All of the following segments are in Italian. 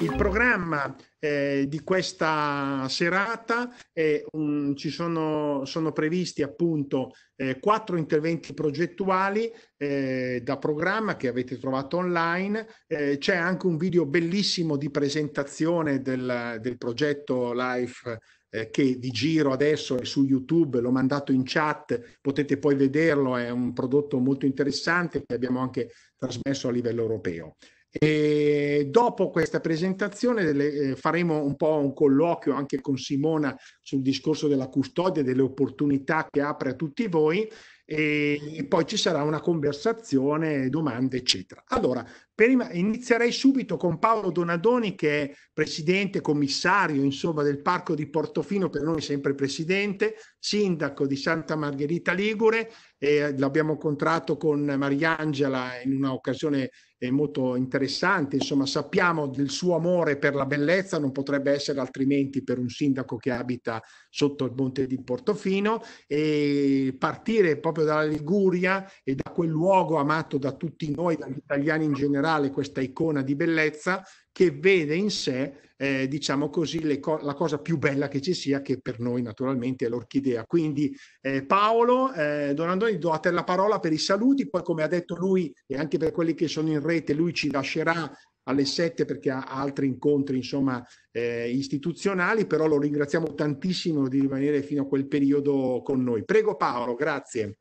Il programma eh, di questa serata è un, ci sono, sono, previsti appunto eh, quattro interventi progettuali eh, da programma che avete trovato online. Eh, c'è anche un video bellissimo di presentazione del, del progetto Life eh, che di giro adesso è su YouTube, l'ho mandato in chat, potete poi vederlo, è un prodotto molto interessante che abbiamo anche trasmesso a livello europeo. E dopo questa presentazione eh, faremo un po' un colloquio anche con Simona sul discorso della custodia, delle opportunità che apre a tutti voi e, e poi ci sarà una conversazione, domande, eccetera. Allora, prima inizierei subito con Paolo Donadoni, che è presidente, commissario, insomma, del Parco di Portofino, per noi sempre presidente, sindaco di Santa Margherita Ligure, e eh, l'abbiamo incontrato con Mariangela in un'occasione è molto interessante, insomma sappiamo del suo amore per la bellezza, non potrebbe essere altrimenti per un sindaco che abita sotto il monte di Portofino e partire proprio dalla Liguria e da quel luogo amato da tutti noi, dagli italiani in generale, questa icona di bellezza, che vede in sé, eh, diciamo così, co la cosa più bella che ci sia, che per noi naturalmente è l'orchidea. Quindi eh, Paolo, eh, Donandoni, do a te la parola per i saluti, poi come ha detto lui e anche per quelli che sono in rete, lui ci lascerà alle 7 perché ha altri incontri insomma eh, istituzionali, però lo ringraziamo tantissimo di rimanere fino a quel periodo con noi. Prego Paolo, grazie.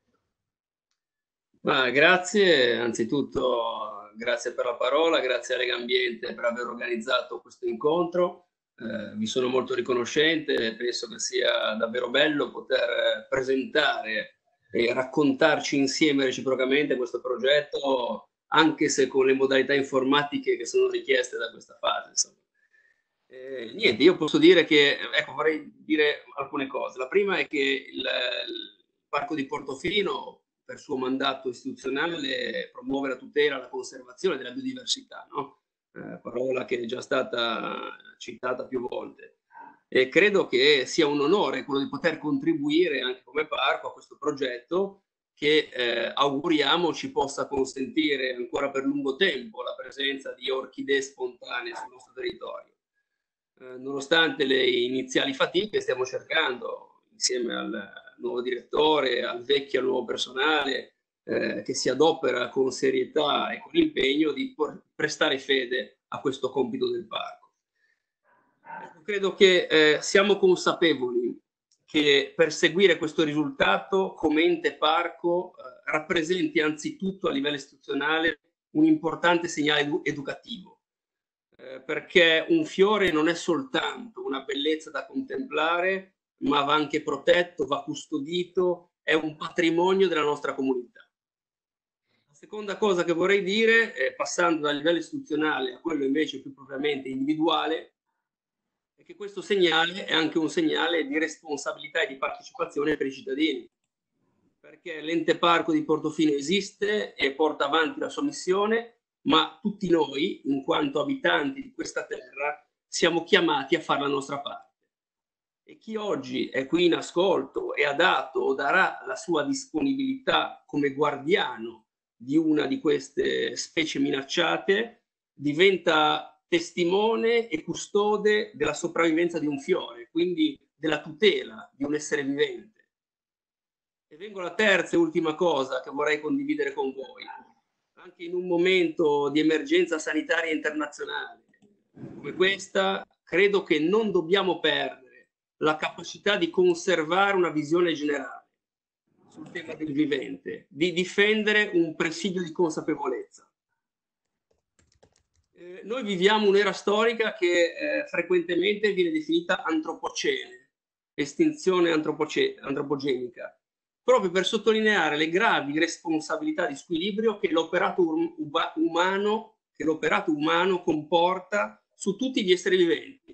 Ma grazie anzitutto grazie per la parola, grazie a Lega Ambiente per aver organizzato questo incontro. Eh, vi sono molto riconoscente, penso che sia davvero bello poter eh, presentare e raccontarci insieme reciprocamente questo progetto, anche se con le modalità informatiche che sono richieste da questa fase. Eh, niente, io posso dire che, ecco, vorrei dire alcune cose. La prima è che il, il parco di Portofino per suo mandato istituzionale promuovere la tutela e la conservazione della biodiversità, no? eh, parola che è già stata citata più volte. E credo che sia un onore quello di poter contribuire anche come parco a questo progetto che eh, auguriamo ci possa consentire ancora per lungo tempo la presenza di orchidee spontanee sul nostro territorio. Eh, nonostante le iniziali fatiche stiamo cercando, insieme al, nuovo direttore, al vecchio al nuovo personale eh, che si adopera con serietà e con impegno di prestare fede a questo compito del parco. Ecco, credo che eh, siamo consapevoli che perseguire questo risultato come ente parco eh, rappresenti anzitutto a livello istituzionale un importante segnale edu educativo, eh, perché un fiore non è soltanto una bellezza da contemplare, ma va anche protetto, va custodito, è un patrimonio della nostra comunità. La seconda cosa che vorrei dire, eh, passando dal livello istituzionale a quello invece più propriamente individuale, è che questo segnale è anche un segnale di responsabilità e di partecipazione per i cittadini, perché l'ente parco di Portofino esiste e porta avanti la sua missione, ma tutti noi, in quanto abitanti di questa terra, siamo chiamati a fare la nostra parte e chi oggi è qui in ascolto e ha dato o darà la sua disponibilità come guardiano di una di queste specie minacciate diventa testimone e custode della sopravvivenza di un fiore, quindi della tutela di un essere vivente. E vengo alla terza e ultima cosa che vorrei condividere con voi. Anche in un momento di emergenza sanitaria internazionale come questa, credo che non dobbiamo perdere la capacità di conservare una visione generale sul tema del vivente, di difendere un presidio di consapevolezza. Eh, noi viviamo un'era storica che eh, frequentemente viene definita antropocene, estinzione antropoce- antropogenica, proprio per sottolineare le gravi responsabilità di squilibrio che l'operato, um- umano, che l'operato umano comporta su tutti gli esseri viventi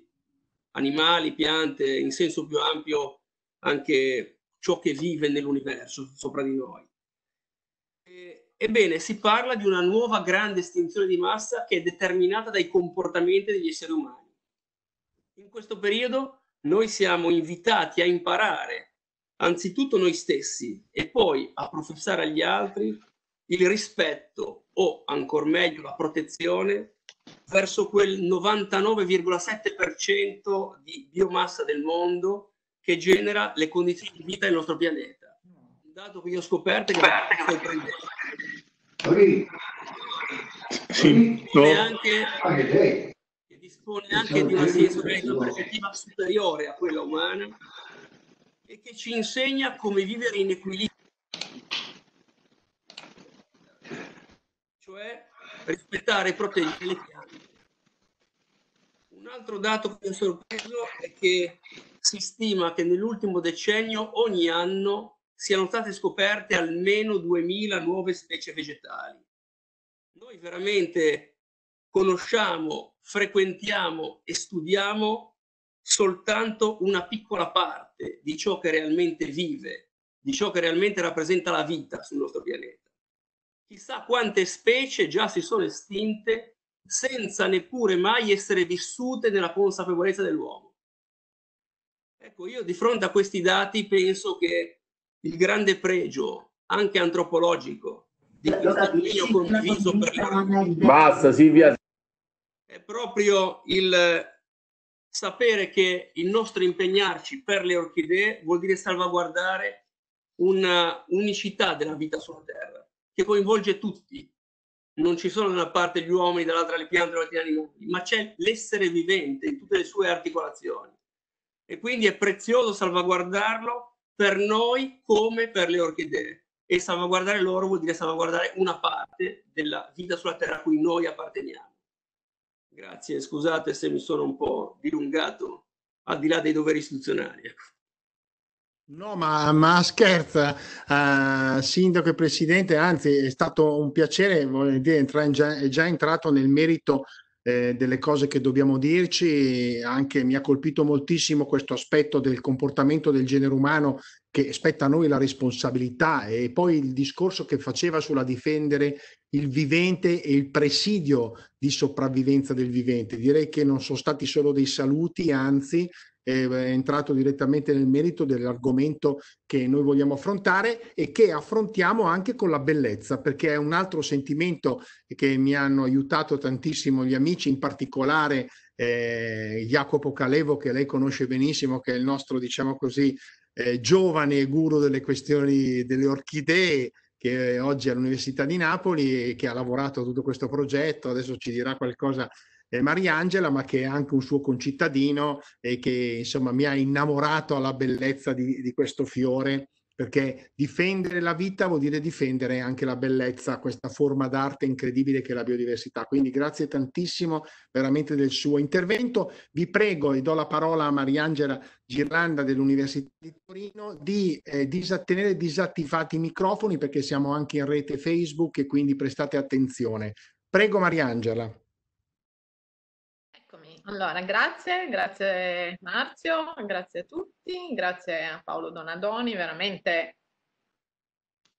animali, piante, in senso più ampio anche ciò che vive nell'universo sopra di noi. Eh, ebbene, si parla di una nuova grande estinzione di massa che è determinata dai comportamenti degli esseri umani. In questo periodo noi siamo invitati a imparare anzitutto noi stessi e poi a professare agli altri il rispetto o ancor meglio la protezione verso quel 99,7% di biomassa del mondo che genera le condizioni di vita del nostro pianeta. Un dato che io ho scoperto è che è Sì, no. anche, che dispone anche di una, di una superiore a quella umana e che ci insegna come vivere in equilibrio rispettare e proteggere le piante. Un altro dato che mi ha sorpreso è che si stima che nell'ultimo decennio ogni anno siano state scoperte almeno 2000 nuove specie vegetali. Noi veramente conosciamo, frequentiamo e studiamo soltanto una piccola parte di ciò che realmente vive, di ciò che realmente rappresenta la vita sul nostro pianeta. Chissà quante specie già si sono estinte senza neppure mai essere vissute nella consapevolezza dell'uomo. Ecco, io di fronte a questi dati penso che il grande pregio, anche antropologico, di questo dominio condiviso per la... Basta Silvia! È proprio il sapere che il nostro impegnarci per le orchidee vuol dire salvaguardare una unicità della vita sulla Terra che coinvolge tutti. Non ci sono da una parte gli uomini, dall'altra le piante, dall'altra gli animali, ma c'è l'essere vivente in tutte le sue articolazioni. E quindi è prezioso salvaguardarlo per noi come per le orchidee. E salvaguardare loro vuol dire salvaguardare una parte della vita sulla Terra a cui noi apparteniamo. Grazie, scusate se mi sono un po' dilungato al di là dei doveri istituzionali. Ecco. No, ma, ma scherza, uh, Sindaco e Presidente, anzi è stato un piacere, dire, entrare in già, è già entrato nel merito eh, delle cose che dobbiamo dirci, anche mi ha colpito moltissimo questo aspetto del comportamento del genere umano che spetta a noi la responsabilità e poi il discorso che faceva sulla difendere il vivente e il presidio di sopravvivenza del vivente. Direi che non sono stati solo dei saluti, anzi è entrato direttamente nel merito dell'argomento che noi vogliamo affrontare e che affrontiamo anche con la bellezza, perché è un altro sentimento che mi hanno aiutato tantissimo gli amici, in particolare eh, Jacopo Calevo, che lei conosce benissimo, che è il nostro, diciamo così, eh, giovane guru delle questioni delle orchidee, che oggi è all'Università di Napoli e che ha lavorato a tutto questo progetto, adesso ci dirà qualcosa eh, Mariangela, ma che è anche un suo concittadino e che insomma mi ha innamorato alla bellezza di, di questo fiore perché difendere la vita vuol dire difendere anche la bellezza, questa forma d'arte incredibile che è la biodiversità. Quindi grazie tantissimo veramente del suo intervento. Vi prego e do la parola a Mariangela Girlanda dell'Università di Torino di eh, disattenere disattivati i microfoni perché siamo anche in rete Facebook e quindi prestate attenzione. Prego Mariangela. Allora, grazie, grazie Marzio, grazie a tutti, grazie a Paolo Donadoni, veramente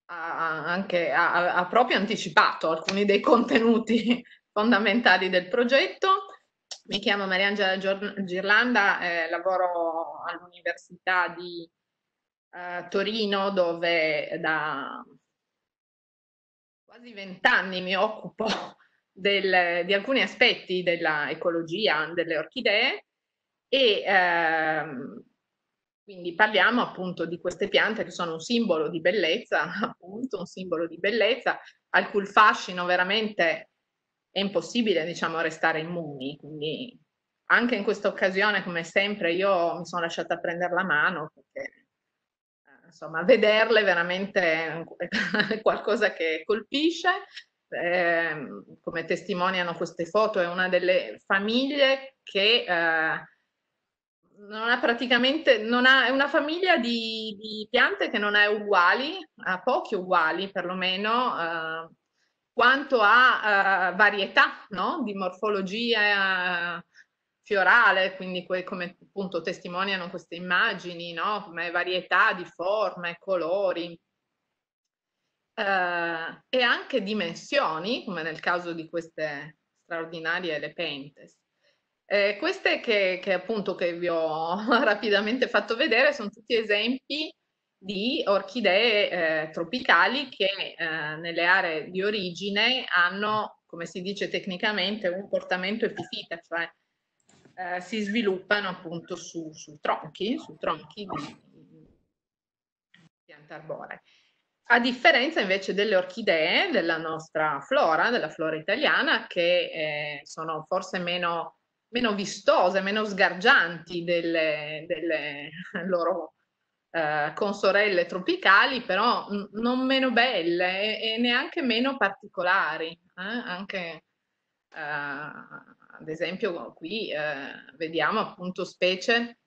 ha, anche, ha, ha proprio anticipato alcuni dei contenuti fondamentali del progetto. Mi chiamo Mariangela Girlanda, eh, lavoro all'Università di eh, Torino dove da quasi vent'anni mi occupo del, di alcuni aspetti dell'ecologia delle orchidee e ehm, quindi parliamo appunto di queste piante che sono un simbolo di bellezza, appunto un simbolo di bellezza, al cui fascino veramente è impossibile diciamo restare immuni, quindi anche in questa occasione come sempre io mi sono lasciata prendere la mano perché eh, insomma vederle veramente è qualcosa che colpisce eh, come testimoniano queste foto, è una delle famiglie che eh, non ha praticamente, non ha, è una famiglia di, di, piante che non è uguali, ha pochi uguali perlomeno, eh, quanto a eh, varietà no? di morfologia eh, fiorale, quindi que, come appunto testimoniano queste immagini, no? come varietà di forme, colori eh, e anche dimensioni, come nel caso di queste straordinarie Le Pentes. Eh, queste che, che, appunto che vi ho rapidamente fatto vedere sono tutti esempi di orchidee eh, tropicali che eh, nelle aree di origine hanno, come si dice tecnicamente, un portamento epifita, cioè eh, si sviluppano appunto su, su, tronchi, su tronchi di piante arboree. A differenza invece delle orchidee, della nostra flora, della flora italiana, che eh, sono forse meno, meno, vistose, meno sgargianti delle, delle loro eh, consorelle tropicali, però non meno belle e, e neanche meno particolari. Eh? Anche, eh, ad esempio, qui eh, vediamo appunto specie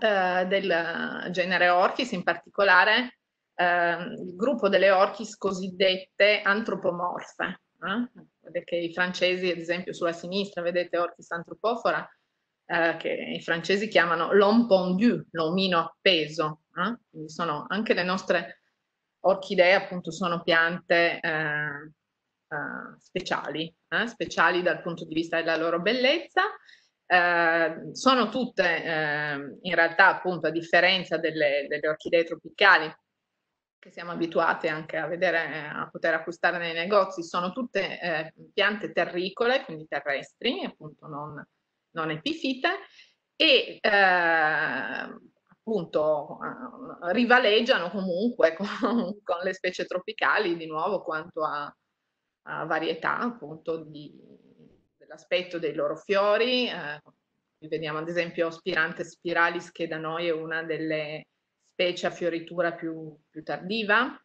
eh, del genere Orchis in particolare ehm, il gruppo delle orchis cosiddette antropomorfe, eh? perché i francesi, ad esempio sulla sinistra, vedete orchis antropofora, eh, che i francesi chiamano l'homme pendu, l'omino appeso, eh? quindi sono anche le nostre orchidee appunto sono piante ehm, eh, speciali, eh? speciali dal punto di vista della loro bellezza, eh, sono tutte eh, in realtà appunto a differenza delle, delle orchidee tropicali che siamo abituate anche a vedere, a poter acquistare nei negozi, sono tutte eh, piante terricole, quindi terrestri, appunto non, non epifite, e eh, appunto eh, rivaleggiano comunque con, con, le specie tropicali, di nuovo quanto a, a varietà appunto di, dell'aspetto dei loro fiori. Eh, vediamo ad esempio Spirante spiralis, che da noi è una delle specie a fioritura più, più tardiva.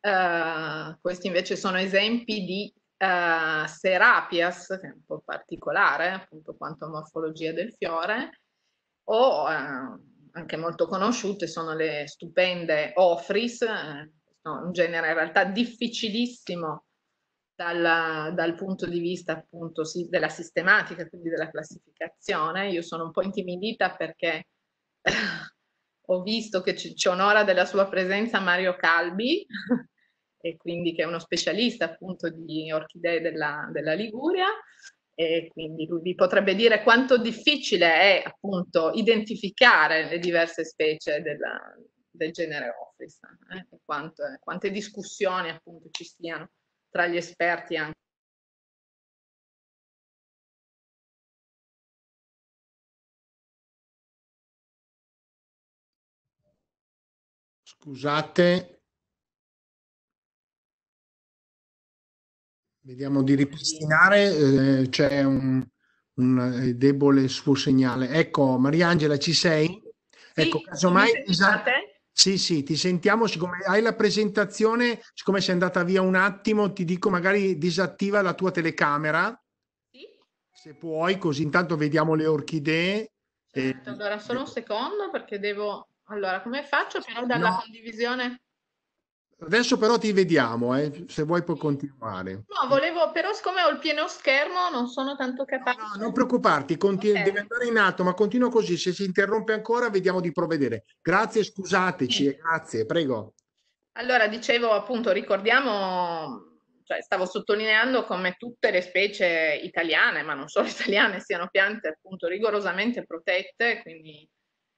Uh, questi invece sono esempi di uh, Serapias, che è un po' particolare, appunto quanto a morfologia del fiore, o uh, anche molto conosciute sono le stupende Ofris, no, un genere in realtà difficilissimo dal, dal punto di vista appunto sì, della sistematica, quindi della classificazione. Io sono un po' intimidita perché ho visto che ci, onora della sua presenza Mario Calbi, e quindi che è uno specialista appunto di orchidee della, della Liguria, e quindi lui vi potrebbe dire quanto difficile è appunto identificare le diverse specie della, del genere Office, eh? quante, quante discussioni appunto ci siano tra gli esperti anche Scusate. Vediamo di ripristinare, eh, c'è un, un, eh, debole suo segnale. Ecco, Mariangela, ci sei? Sì, ecco, casomai... Sì, sì, ti sentiamo, siccome hai la presentazione, siccome sei andata via un attimo, ti dico magari disattiva la tua telecamera, sì. se puoi, così intanto vediamo le orchidee. Certo, e... Allora, solo un secondo perché devo allora, come faccio però cioè, dalla no. condivisione? Adesso però ti vediamo, eh, se vuoi puoi continuare. No, volevo, però siccome ho il pieno schermo non sono tanto capace. No, no non preoccuparti, continu- okay. devi andare in alto, ma continua così, se si interrompe ancora vediamo di provvedere. Grazie, scusateci, sì. Eh, grazie, prego. Allora, dicevo appunto, ricordiamo, cioè, stavo sottolineando come tutte le specie italiane, ma non solo italiane, siano piante appunto rigorosamente protette, quindi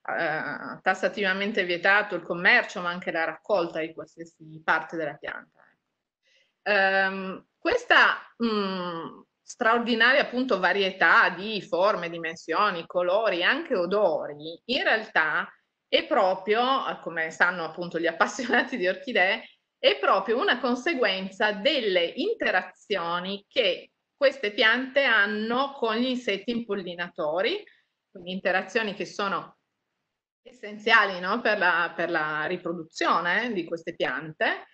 eh, tassativamente vietato il commercio, ma anche la raccolta di qualsiasi parte della pianta. Ecco. Ehm, questa mh, mm, straordinaria appunto varietà di forme, dimensioni, colori, anche odori, in realtà è proprio, come sanno appunto gli appassionati di orchidee, è proprio una conseguenza delle interazioni che queste piante hanno con gli insetti impollinatori, quindi interazioni che sono essenziali no? per, la, per, la, riproduzione di queste piante.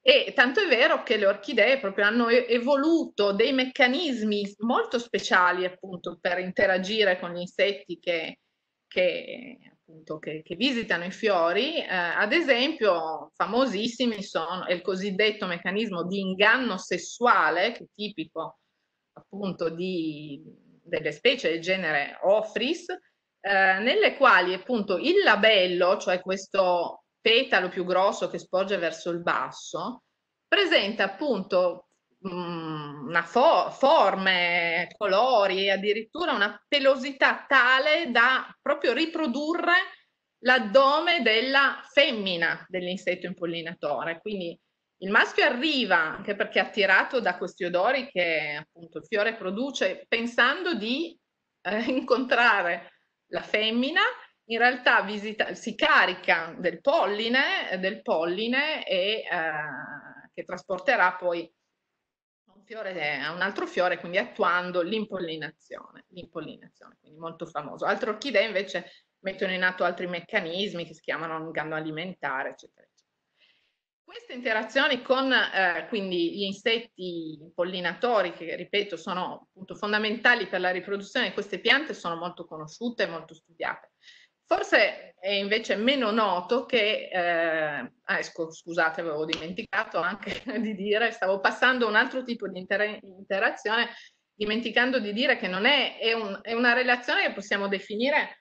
E tanto è vero che le orchidee proprio hanno evoluto dei meccanismi molto speciali appunto per interagire con gli insetti che, che, appunto, che, che visitano i fiori. Eh, ad esempio, famosissimi sono il cosiddetto meccanismo di inganno sessuale, che è tipico appunto di, delle specie del genere Ofris, eh, nelle quali appunto il labello, cioè questo petalo più grosso che sporge verso il basso, presenta appunto mh, mm, una fo- forme, colori e addirittura una pelosità tale da proprio riprodurre l'addome della femmina dell'insetto impollinatore. Quindi il maschio arriva anche perché attirato da questi odori che appunto il fiore produce, pensando di eh, incontrare la femmina in realtà visita, si carica del polline, del polline e, eh, che trasporterà poi un fiore a un altro fiore, quindi attuando l'impollinazione, l'impollinazione, quindi molto famoso. Altre orchidee invece mettono in atto altri meccanismi che si chiamano un ganno alimentare, eccetera. Queste interazioni con eh, quindi gli insetti pollinatori, che ripeto sono appunto fondamentali per la riproduzione di queste piante, sono molto conosciute e molto studiate. Forse è invece meno noto che, eh, ah, ecco, scusate avevo dimenticato anche di dire, stavo passando un altro tipo di inter interazione, dimenticando di dire che non è, è, un, è una relazione che possiamo definire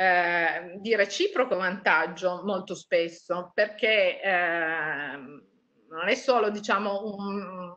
Ehm, di reciproco vantaggio molto spesso, perché eh, non è solo diciamo, un,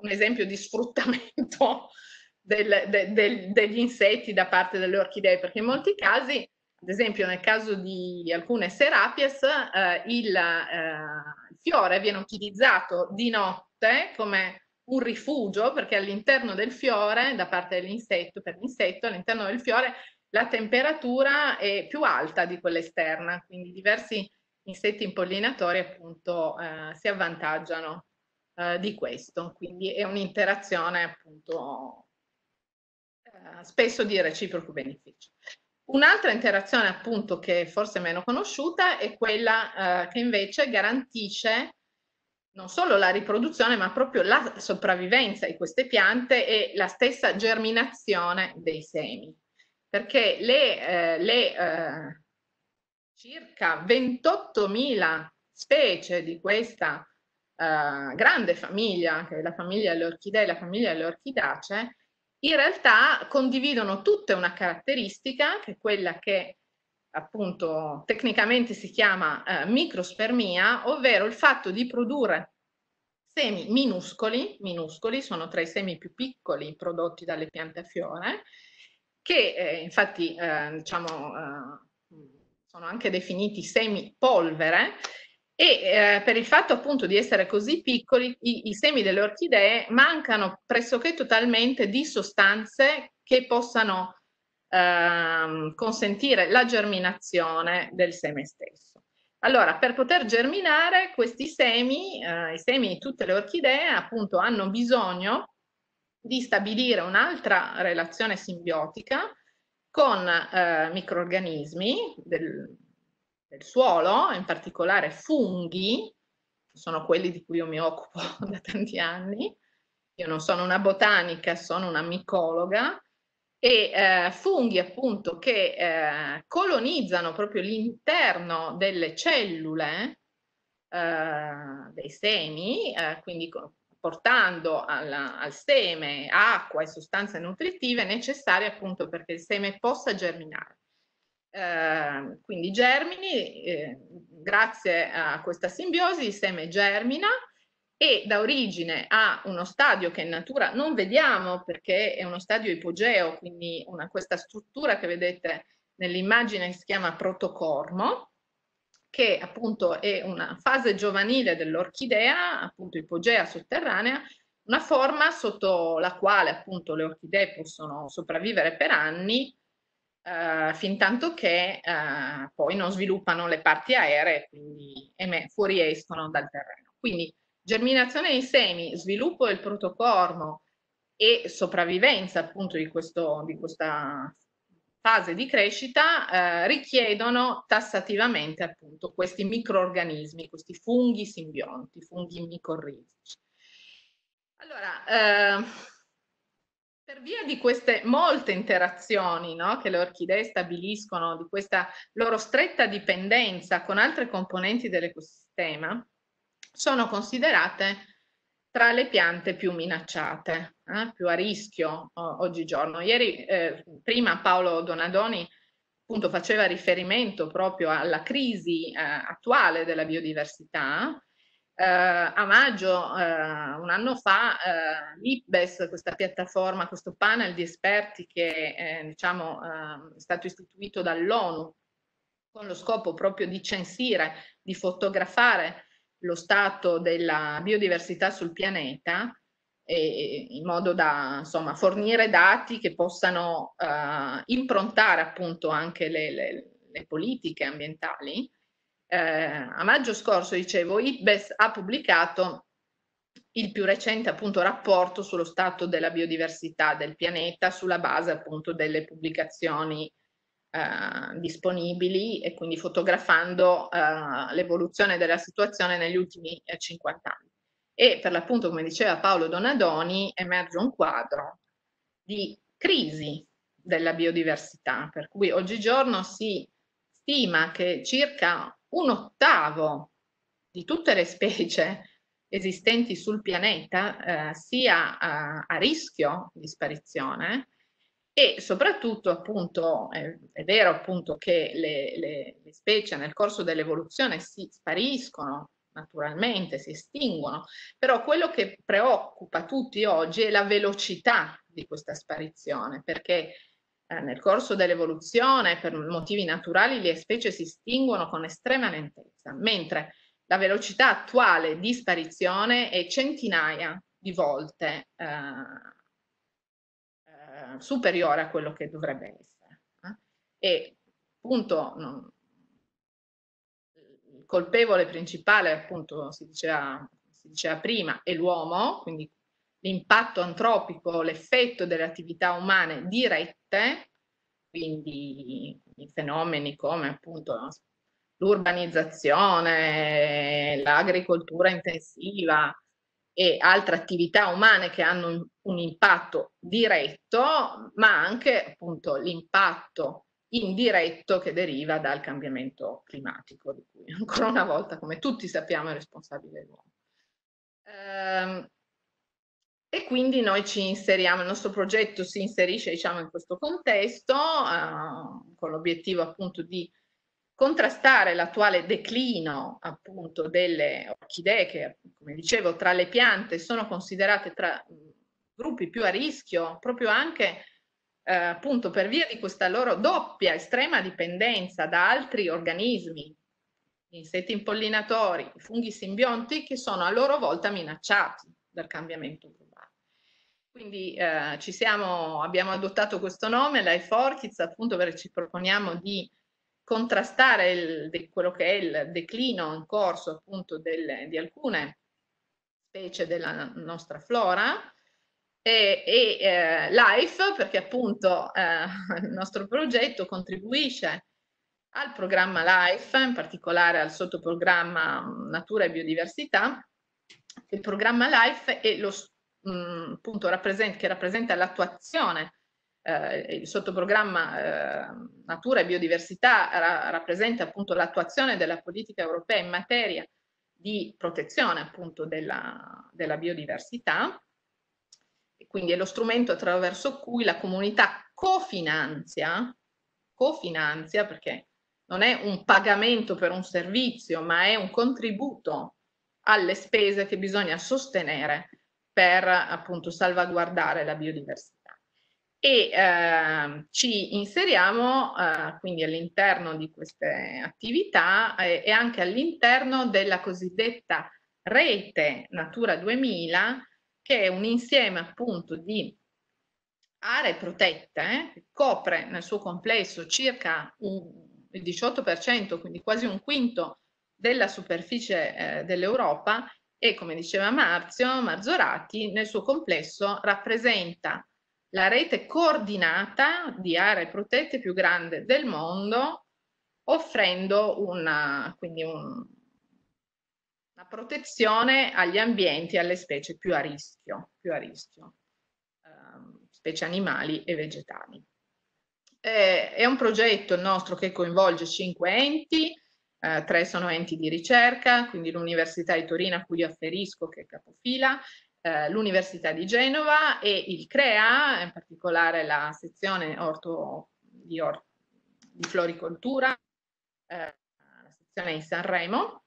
un esempio di sfruttamento del, de, de, degli insetti da parte delle orchidee, perché in molti casi, ad esempio nel caso di alcune serapies, eh, il, eh, il fiore viene utilizzato di notte come un rifugio perché all'interno del fiore, da parte dell'insetto, per l'insetto, all'interno del fiore la temperatura è più alta di quella esterna, quindi diversi insetti impollinatori appunto eh, si avvantaggiano eh, di questo, quindi è un'interazione appunto eh, spesso di reciproco beneficio. Un'altra interazione appunto che è forse meno conosciuta è quella eh, che invece garantisce non solo la riproduzione ma proprio la sopravvivenza di queste piante e la stessa germinazione dei semi perché le, eh, le eh, circa 28.000 specie di questa eh, grande famiglia, che è la famiglia delle orchidee, la famiglia delle orchidacee, in realtà condividono tutte una caratteristica, che è quella che appunto tecnicamente si chiama eh, microspermia, ovvero il fatto di produrre semi minuscoli, minuscoli sono tra i semi più piccoli prodotti dalle piante a fiore, che eh, infatti eh, diciamo, eh, sono anche definiti semi polvere e eh, per il fatto appunto di essere così piccoli i, i semi delle orchidee mancano pressoché totalmente di sostanze che possano Ehm, consentire la germinazione del seme stesso. Allora, per poter germinare questi semi, eh, i semi di tutte le orchidee, appunto, hanno bisogno di stabilire un'altra relazione simbiotica con eh, microorganismi del, del suolo, in particolare funghi, sono quelli di cui io mi occupo da tanti anni, io non sono una botanica, sono una micologa, e eh, funghi appunto che eh, colonizzano proprio l'interno delle cellule eh, dei semi, eh, quindi portando alla, al seme acqua e sostanze nutritive necessarie appunto perché il seme possa germinare. Eh, quindi germini, eh, grazie a questa simbiosi il seme germina e dà origine a uno stadio che in natura non vediamo perché è uno stadio ipogeo, quindi una, questa struttura che vedete nell'immagine si chiama protocormo, che appunto è una fase giovanile dell'orchidea, appunto ipogea sotterranea, una forma sotto la quale appunto le orchidee possono sopravvivere per anni, eh, fin tanto che eh, poi non sviluppano le parti aeree, quindi fuoriescono dal terreno. Quindi germinazione dei semi, sviluppo del protocormo e sopravvivenza appunto di, questo, di questa fase di crescita eh, richiedono tassativamente appunto questi microorganismi, questi funghi simbionti, funghi micorrizici. Allora, eh, per via di queste molte interazioni no, che le orchidee stabiliscono, di questa loro stretta dipendenza con altre componenti dell'ecosistema, sono considerate tra le piante più minacciate, eh, più a rischio oh, oggigiorno. Ieri, eh, prima Paolo Donadoni appunto faceva riferimento proprio alla crisi eh, attuale della biodiversità. Eh, a maggio, eh, un anno fa, eh, l'IPBES, questa piattaforma, questo panel di esperti che diciamo, è stato istituito dall'ONU con lo scopo proprio di censire, di fotografare lo stato della biodiversità sul pianeta e, in modo da insomma, fornire dati che possano eh, improntare appunto anche le, le, le politiche ambientali. Eh, a maggio scorso, dicevo, IPBES ha pubblicato il più recente appunto rapporto sullo stato della biodiversità del pianeta sulla base appunto delle pubblicazioni eh, disponibili e quindi fotografando eh, l'evoluzione della situazione negli ultimi 50 eh, anni. E per l'appunto, come diceva Paolo Donadoni, emerge un quadro di crisi della biodiversità, per cui oggigiorno si stima che circa un ottavo di tutte le specie esistenti sul pianeta eh, sia a, eh, a rischio di sparizione e soprattutto appunto è, è vero appunto che le, le, le specie nel corso dell'evoluzione si spariscono naturalmente, si estinguono, però quello che preoccupa tutti oggi è la velocità di questa sparizione, perché eh, nel corso dell'evoluzione per motivi naturali le specie si estinguono con estrema lentezza, mentre la velocità attuale di sparizione è centinaia di volte eh, eh, superiore a quello che dovrebbe essere. Eh? E appunto non, il colpevole principale, appunto si diceva, si diceva prima, è l'uomo, quindi l'impatto antropico, l'effetto delle attività umane dirette, quindi i fenomeni come appunto l'urbanizzazione, l'agricoltura intensiva, e altre attività umane che hanno un, impatto diretto, ma anche appunto l'impatto indiretto che deriva dal cambiamento climatico, di cui ancora una volta, come tutti sappiamo, è responsabile l'uomo. Ehm, e quindi noi ci inseriamo, il nostro progetto si inserisce diciamo, in questo contesto eh, con l'obiettivo appunto di contrastare l'attuale declino appunto delle orchidee che, come dicevo, tra le piante sono considerate tra gruppi più a rischio, proprio anche eh, appunto per via di questa loro doppia estrema dipendenza da altri organismi, insetti impollinatori, funghi simbionti che sono a loro volta minacciati dal cambiamento globale. Quindi eh, siamo, abbiamo adottato questo nome, l'Aiforkiz, appunto perché ci proponiamo di contrastare il, de, quello che è il declino in corso appunto delle, di alcune specie della nostra flora e, e eh, LIFE perché appunto eh, il nostro progetto contribuisce al programma LIFE, in particolare al sottoprogramma Natura e Biodiversità. Il programma LIFE è lo, mh, mm, appunto, rappresent che rappresenta l'attuazione eh, il sottoprogramma eh, Natura e Biodiversità ra rappresenta appunto l'attuazione della politica europea in materia di protezione appunto della, della biodiversità, e quindi è lo strumento attraverso cui la comunità cofinanzia, cofinanzia perché non è un pagamento per un servizio, ma è un contributo alle spese che bisogna sostenere per appunto salvaguardare la biodiversità e eh, ci inseriamo eh, quindi all'interno di queste attività eh, e anche all'interno della cosiddetta rete Natura 2000 che è un insieme appunto di aree protette eh, che copre nel suo complesso circa un, il 18% quindi quasi un quinto della superficie eh, dell'Europa e come diceva Marzio Marzorati nel suo complesso rappresenta la rete coordinata di aree protette più grande del mondo, offrendo una, un, una protezione agli ambienti e alle specie più a rischio, più a rischio eh, specie animali e vegetali. Eh, è un progetto nostro che coinvolge cinque enti, eh, tre sono enti di ricerca, quindi l'Università di Torino a cui afferisco che è capofila, eh, l'Università di Genova e il CREA, in particolare la sezione orto, di, or, di floricoltura, eh, la sezione di Sanremo.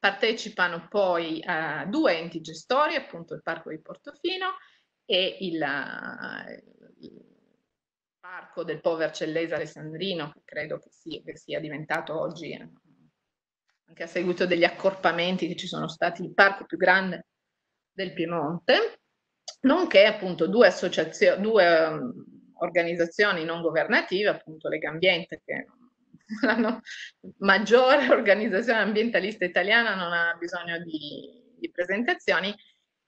Partecipano poi eh, due enti gestori, appunto il Parco di Portofino e il, eh, il parco del Pover Vercellese Alessandrino, che credo che sia, che sia diventato oggi, eh, anche a seguito degli accorpamenti che ci sono stati, il parco più grande del Piemonte, nonché appunto due, associazioni, due mm, organizzazioni non governative, appunto Legambiente, che è la maggiore organizzazione ambientalista italiana non ha bisogno di, di presentazioni,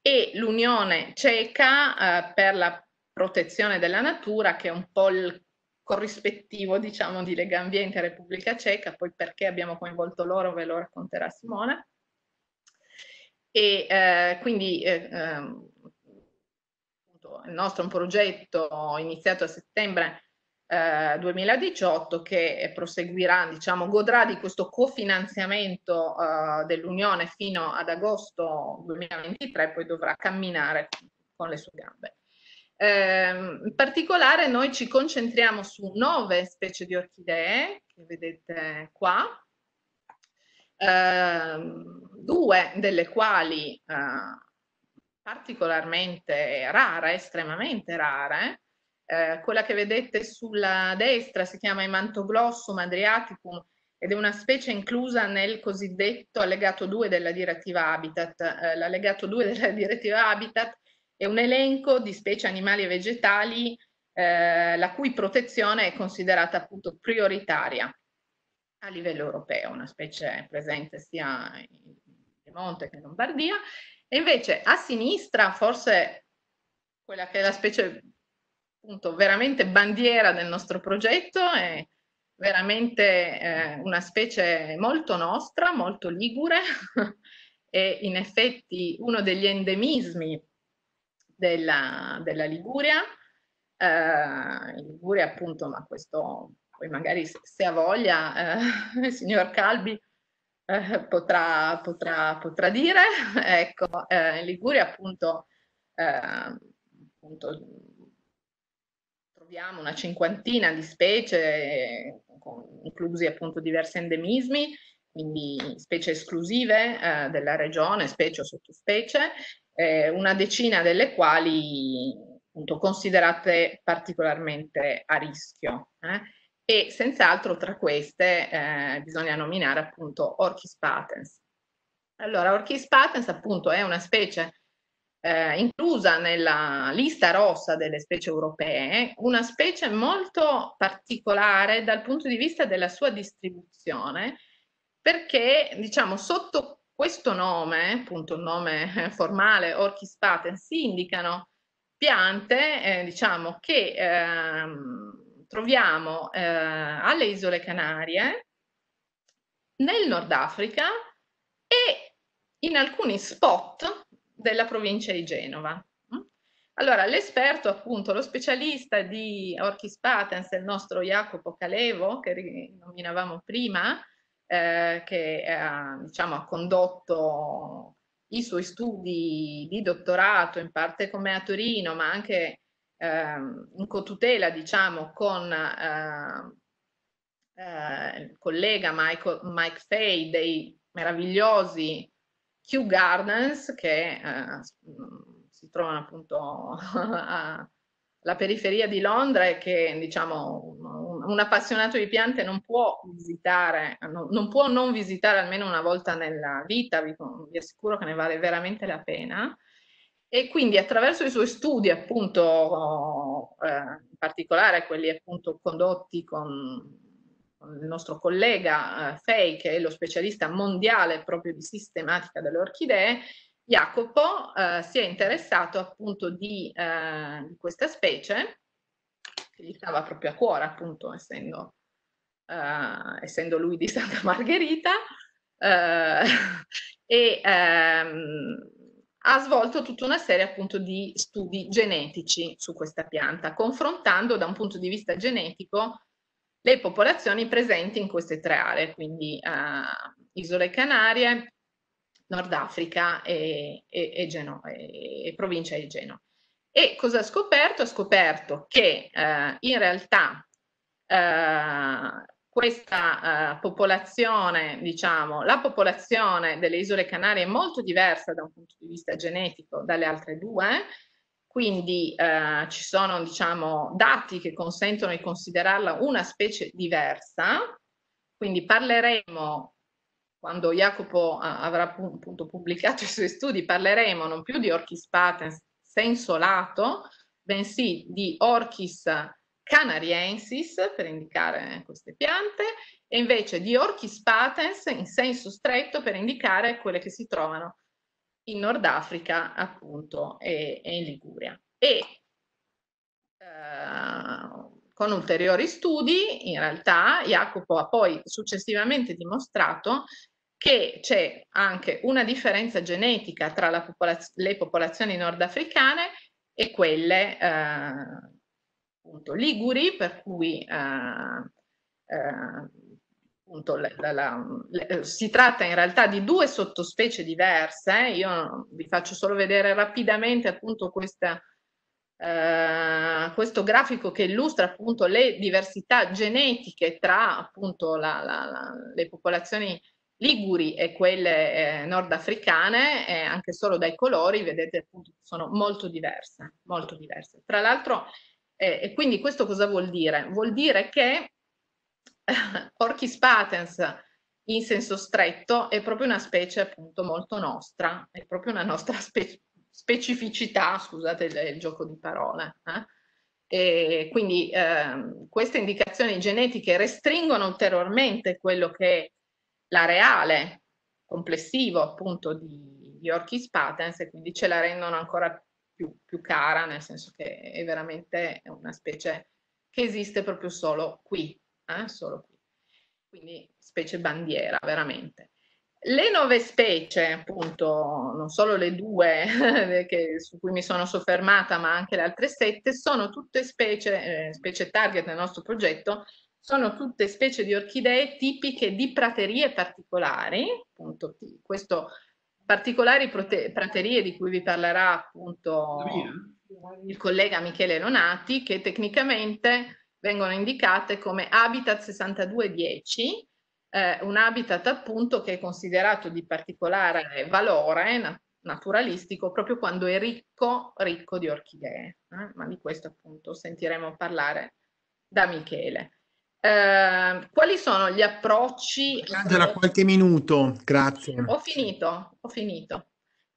e l'Unione Ceca eh, per la protezione della natura, che è un po' il corrispettivo, diciamo, di Legambiente Repubblica Ceca, poi perché abbiamo coinvolto loro ve lo racconterà Simona e eh, quindi eh, ehm, il nostro è un progetto iniziato a settembre eh, 2018 che proseguirà, diciamo, godrà di questo cofinanziamento eh, dell'Unione fino ad agosto 2023, poi dovrà camminare con le sue gambe. Ehm, in particolare noi ci concentriamo su nove specie di orchidee che vedete qua, Ehm, due delle quali eh, particolarmente rara, estremamente rara, eh, quella che vedete sulla destra si chiama Emantoglossum adriaticum ed è una specie inclusa nel cosiddetto allegato 2 della direttiva Habitat. Eh, l'allegato 2 della direttiva Habitat è un elenco di specie animali e vegetali eh, la cui protezione è considerata appunto prioritaria a livello europeo, una specie presente sia in Piemonte che in Lombardia, e invece a sinistra forse quella che è la specie appunto veramente bandiera del nostro progetto è veramente eh, una specie molto nostra, molto ligure e in effetti uno degli endemismi della, della Liguria, eh, Liguria appunto ma questo poi magari se ha voglia eh, il signor Calbi eh, potrà, potrà, potrà, dire, ecco, eh, in Liguria appunto, ehm, appunto, troviamo una cinquantina di specie, eh, con, inclusi appunto diversi endemismi, quindi specie esclusive eh, della regione, specie o sottospecie, eh, una decina delle quali appunto, considerate particolarmente a rischio. Eh? e senz'altro tra queste eh, bisogna nominare appunto Orchis patens. Allora, Orchis patens appunto è una specie eh, inclusa nella lista rossa delle specie europee, una specie molto particolare dal punto di vista della sua distribuzione, perché diciamo sotto questo nome, appunto il nome formale Orchis patens, si indicano piante eh, diciamo che ehm, troviamo eh, alle isole Canarie, nel Nord Africa e in alcuni spot della provincia di Genova. Mm? Allora, l'esperto, appunto, lo specialista di Orchis Patens, il nostro Jacopo Calevo, che nominavamo prima, eh, che eh, diciamo, ha condotto i suoi studi di dottorato, in parte con me a Torino, ma anche Ehm, in cotutela diciamo con eh, eh, il collega Michael, Mike Fay dei meravigliosi Kew Gardens che eh, si trovano appunto alla periferia di Londra e che diciamo un, un, appassionato di piante non può visitare, non, non, può non visitare almeno una volta nella vita, vi, vi assicuro che ne vale veramente la pena e quindi attraverso i suoi studi appunto eh, in particolare quelli appunto condotti con, con il nostro collega eh, Fei che è lo specialista mondiale proprio di sistematica delle orchidee Jacopo eh, si è interessato appunto di, eh, di, questa specie che gli stava proprio a cuore appunto essendo, eh, essendo lui di Santa Margherita eh, e ehm, ha svolto tutta una serie appunto di studi genetici su questa pianta, confrontando da un punto di vista genetico le popolazioni presenti in queste tre aree, quindi uh, Isole Canarie, Nord Africa e, e, e, Geno, e, provincia di Genova. E cosa ha scoperto? Ha scoperto che uh, in realtà uh, questa uh, popolazione, diciamo, la popolazione delle isole Canarie è molto diversa da un punto di vista genetico dalle altre due, quindi uh, ci sono diciamo, dati che consentono di considerarla una specie diversa, quindi parleremo, quando Jacopo uh, avrà appunto pubblicato i suoi studi, parleremo non più di Orchis patens lato, bensì di Orchis canariensis per indicare queste piante e invece di orchis patens in senso stretto per indicare quelle che si trovano in Nord Africa appunto e, e in Liguria. E eh, con ulteriori studi in realtà Jacopo ha poi successivamente dimostrato che c'è anche una differenza genetica tra popolaz le popolazioni nordafricane e quelle eh, appunto liguri, per cui eh, eh, appunto, la, la, la, eh, si tratta in realtà di due sottospecie diverse. Io vi faccio solo vedere rapidamente appunto questa. Uh, questo grafico che illustra appunto le diversità genetiche tra appunto la, la, la, le popolazioni liguri e quelle eh, nordafricane, eh, anche solo dai colori, vedete appunto sono molto diverse, molto diverse. Tra l'altro eh, e quindi questo cosa vuol dire? Vuol dire che Orchis patens in senso stretto è proprio una specie appunto molto nostra, è proprio una nostra spe- specificità, scusate il, il, gioco di parole. Eh? E quindi eh, queste indicazioni genetiche restringono ulteriormente quello che è l'areale complessivo appunto di, di Orchis patens e quindi ce la rendono ancora più più, più cara, nel senso che è veramente una specie che esiste proprio solo qui, eh? solo qui. Quindi specie bandiera, veramente. Le nove specie, appunto, non solo le due che, su cui mi sono soffermata, ma anche le altre sette, sono tutte specie, eh, specie target del nostro progetto, sono tutte specie di orchidee tipiche di praterie particolari, appunto questo particolari prote- praterie di cui vi parlerà appunto il collega Michele Lonati, che tecnicamente vengono indicate come habitat 6210, eh, un habitat appunto che è considerato di particolare valore naturalistico proprio quando è ricco, ricco di orchidee, eh? ma di questo appunto sentiremo parlare da Michele. Ehm, quali sono gli approcci? Angela, qualche minuto, grazie. Ho finito, ho finito.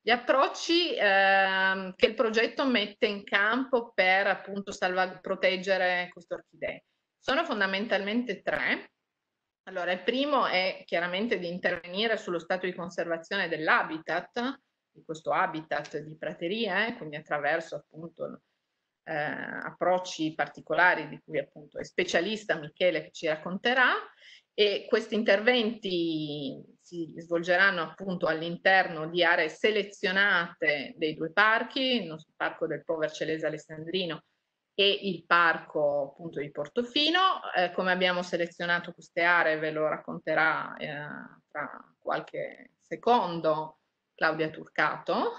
Gli approcci eh, che il progetto mette in campo per appunto salvag- proteggere queste orchidee sono fondamentalmente tre. Allora, il primo è chiaramente di intervenire sullo stato di conservazione dell'habitat, di questo habitat di praterie, eh, quindi attraverso appunto eh, approcci particolari di cui appunto è specialista Michele che ci racconterà e questi interventi si svolgeranno appunto all'interno di aree selezionate dei due parchi, il parco del Pover Celese Alessandrino e il parco appunto di Portofino. Eh, come abbiamo selezionato queste aree ve lo racconterà eh, tra qualche secondo Claudia Turcato,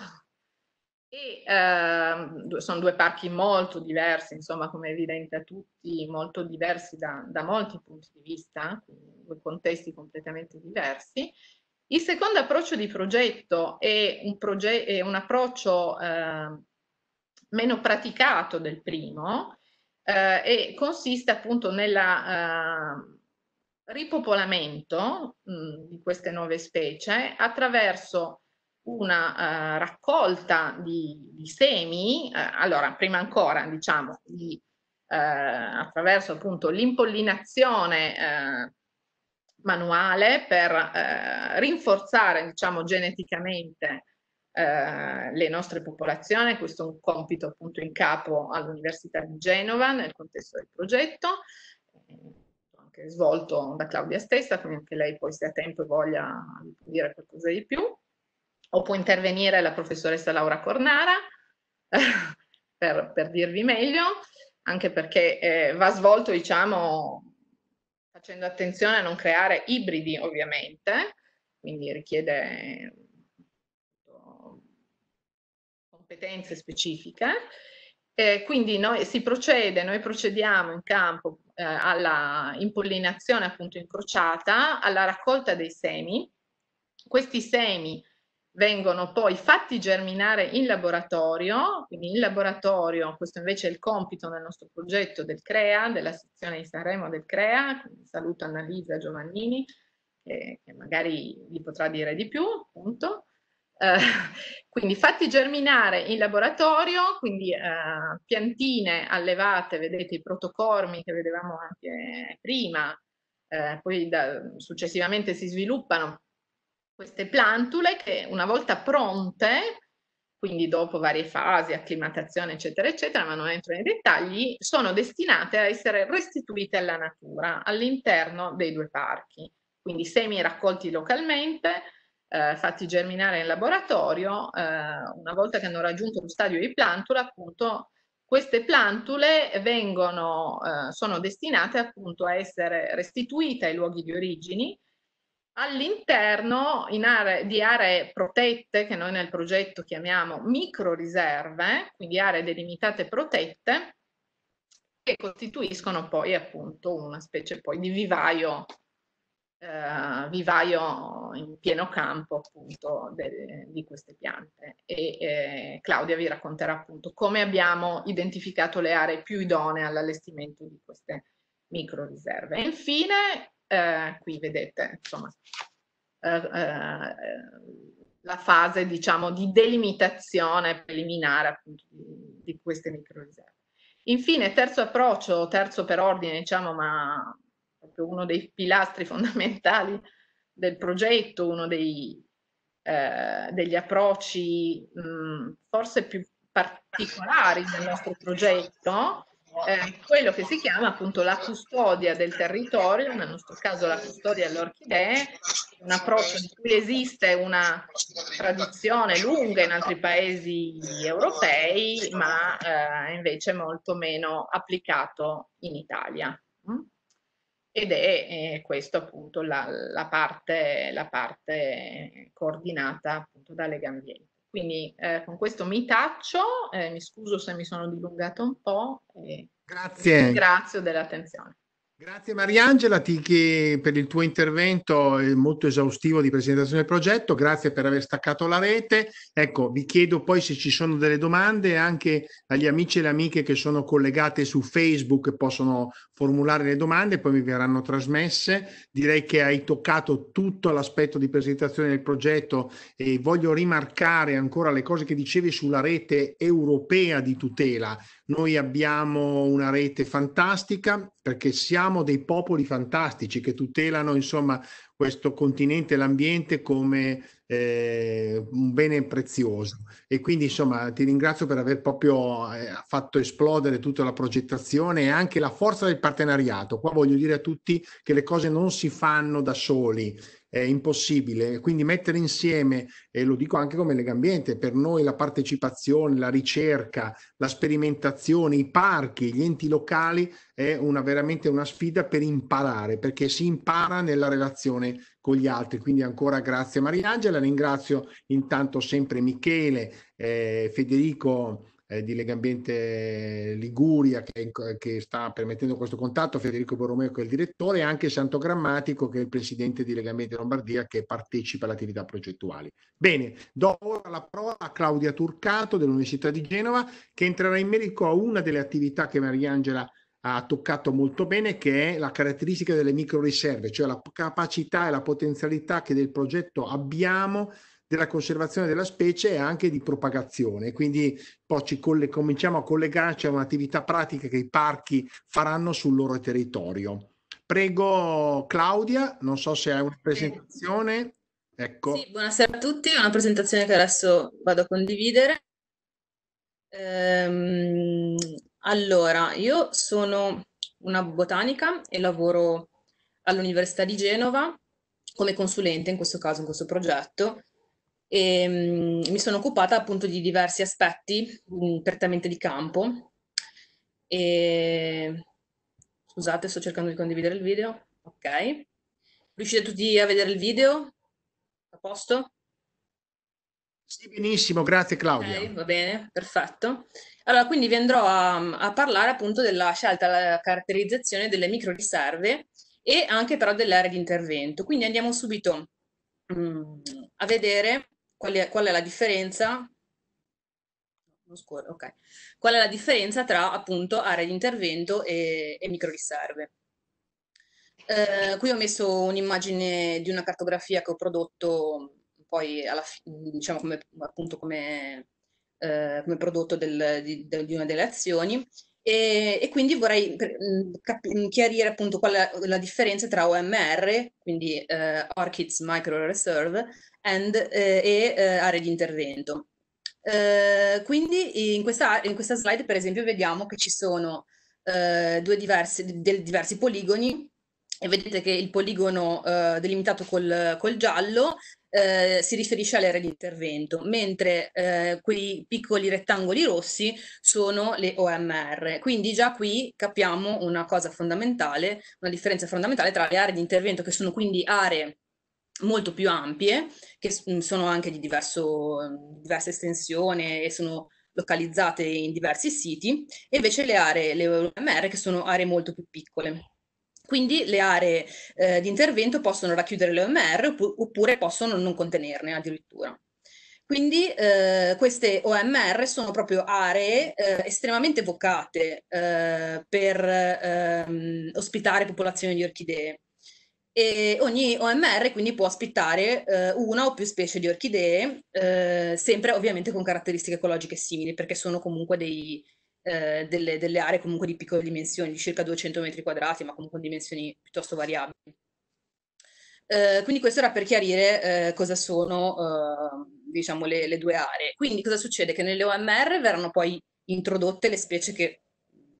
e ehm, sono due parchi molto diversi, insomma, come evidente a tutti, molto diversi da, da molti punti di vista, due contesti completamente diversi. Il secondo approccio di progetto è un, proge- è un approccio eh, meno praticato del primo eh, e consiste appunto nel eh, ripopolamento mh, mm, di queste nuove specie attraverso una eh, raccolta di, di semi, eh, allora prima ancora diciamo di, eh, attraverso appunto l'impollinazione eh, manuale per eh, rinforzare diciamo geneticamente eh, le nostre popolazioni, questo è un compito appunto in capo all'Università di Genova nel contesto del progetto, anche svolto da Claudia stessa, quindi anche lei poi se ha tempo e voglia dire qualcosa di più o può intervenire la professoressa Laura Cornara per, per, dirvi meglio, anche perché eh, va svolto, diciamo, facendo attenzione a non creare ibridi ovviamente, quindi richiede competenze specifiche. Eh, quindi noi si procede, noi procediamo in campo eh, alla impollinazione appunto incrociata, alla raccolta dei semi. Questi semi vengono poi fatti germinare in laboratorio, quindi in laboratorio, questo invece è il compito nel nostro progetto del CREA, della sezione di Sanremo del CREA, saluto Annalisa Giovannini, che, che magari vi potrà dire di più, appunto. Eh, quindi fatti germinare in laboratorio, quindi eh, piantine allevate, vedete i protocormi che vedevamo anche prima, eh, poi da, successivamente si sviluppano queste plantule che una volta pronte, quindi dopo varie fasi, acclimatazione, eccetera, eccetera, ma non entro nei dettagli, sono destinate a essere restituite alla natura all'interno dei due parchi. Quindi semi raccolti localmente, eh, fatti germinare in laboratorio, eh, una volta che hanno raggiunto lo stadio di plantula, appunto, queste plantule vengono, eh, sono destinate appunto a essere restituite ai luoghi di origini, all'interno are, di aree protette, che noi nel progetto chiamiamo micro riserve, quindi aree delimitate protette, che costituiscono poi appunto una specie poi di vivaio, eh, vivaio in pieno campo appunto de, di queste piante. E eh, Claudia vi racconterà appunto come abbiamo identificato le aree più idonee all'allestimento di queste micro riserve. Infine eh, qui vedete insomma, eh, eh, la fase diciamo, di delimitazione preliminare appunto, di, di queste microriserve. Infine, terzo approccio, terzo per ordine, diciamo, ma proprio uno dei pilastri fondamentali del progetto, uno dei, eh, degli approcci mh, forse più particolari del nostro progetto, eh, quello che si chiama appunto la custodia del territorio, nel nostro caso la custodia delle orchidee, un approccio di cui esiste una tradizione lunga in altri paesi europei, ma eh, invece molto meno applicato in Italia. Mm? Ed è eh, questa appunto la, la, parte, la parte coordinata appunto da Legambiente. Quindi eh, con questo mi taccio, eh, mi scuso se mi sono dilungato un po' e Grazie. ringrazio dell'attenzione. Grazie Mariangela Tichi per il tuo intervento molto esaustivo di presentazione del progetto, grazie per aver staccato la rete. Ecco, vi chiedo poi se ci sono delle domande anche agli amici e le amiche che sono collegate su Facebook possono formulare le domande, poi mi verranno trasmesse. Direi che hai toccato tutto l'aspetto di presentazione del progetto e voglio rimarcare ancora le cose che dicevi sulla rete europea di tutela. Noi abbiamo una rete fantastica perché siamo dei popoli fantastici che tutelano insomma questo continente e l'ambiente come eh, un bene prezioso. E quindi insomma ti ringrazio per aver proprio eh, fatto esplodere tutta la progettazione e anche la forza del partenariato. Qua voglio dire a tutti che le cose non si fanno da soli, è impossibile. Quindi mettere insieme, e lo dico anche come Legambiente, per noi la partecipazione, la ricerca, la sperimentazione, i parchi, gli enti locali è una, veramente una sfida per imparare, perché si impara nella relazione con gli altri. Quindi ancora grazie Mariangela, ringrazio intanto sempre Michele, eh, Federico eh, di Legambiente Liguria che, che, sta permettendo questo contatto, Federico Borromeo che è il direttore e anche Santo Grammatico che è il presidente di Legambiente Lombardia che partecipa alle attività progettuali. Bene, do ora la parola a Claudia Turcato dell'Università di Genova che entrerà in merito a una delle attività che Mariangela ha toccato molto bene, che è la caratteristica delle micro riserve, cioè la capacità e la potenzialità che del progetto abbiamo della conservazione della specie e anche di propagazione. Quindi poi ci coll- cominciamo a collegarci a un'attività pratica che i parchi faranno sul loro territorio. Prego Claudia, non so se hai una presentazione. Ecco. Sì, buonasera a tutti, una presentazione che adesso vado a condividere. Ehm, allora, io sono una botanica e lavoro all'Università di Genova come consulente in questo caso, in questo progetto, e ehm, mh, mi sono occupata appunto di diversi aspetti mh, mm, prettamente di campo. E... Scusate, sto cercando di condividere il video. Ok. Riuscite tutti a vedere il video? A posto? Sì, benissimo, grazie Claudia. Okay, va bene, perfetto. Allora, quindi vi andrò a, a parlare appunto della scelta, la caratterizzazione delle micro riserve e anche però delle aree di intervento. Quindi andiamo subito mh, mm, a vedere qual è, qual è la differenza? Okay. Qual è la differenza tra appunto area di intervento e, e microriserve? Eh, qui ho messo un'immagine di una cartografia che ho prodotto poi alla, diciamo come, appunto come, eh, come prodotto del, di, di, una delle azioni e, e quindi vorrei mh, mm, mm, chiarire appunto qual è la, differenza tra OMR, quindi eh, Orchids Micro Reserve, and, eh, e eh, aree di intervento. Eh, quindi in questa, in questa, slide per esempio vediamo che ci sono eh, due diversi, del, diversi poligoni e vedete che il poligono eh, delimitato col, col giallo eh, si riferisce alle aree di intervento, mentre eh, quei piccoli rettangoli rossi sono le OMR. Quindi già qui capiamo una cosa fondamentale, una differenza fondamentale tra le aree di intervento che sono quindi aree molto più ampie, che mm, sono anche di diverso, diversa estensione e sono localizzate in diversi siti, e invece le aree, le OMR, che sono aree molto più piccole. Quindi le aree eh, di intervento possono racchiudere le OMR oppure possono non contenerne addirittura. Quindi eh, queste OMR sono proprio aree eh, estremamente vocate eh, per ehm, ospitare popolazioni di orchidee. E ogni OMR quindi può ospitare eh, una o più specie di orchidee, eh, sempre ovviamente con caratteristiche ecologiche simili, perché sono comunque dei, eh, delle, delle, aree comunque di piccole dimensioni, di circa 200 metri quadrati, ma comunque con dimensioni piuttosto variabili. Eh, quindi questo era per chiarire eh, cosa sono eh, diciamo, le, le, due aree. Quindi cosa succede? Che nelle OMR verranno poi introdotte le specie che,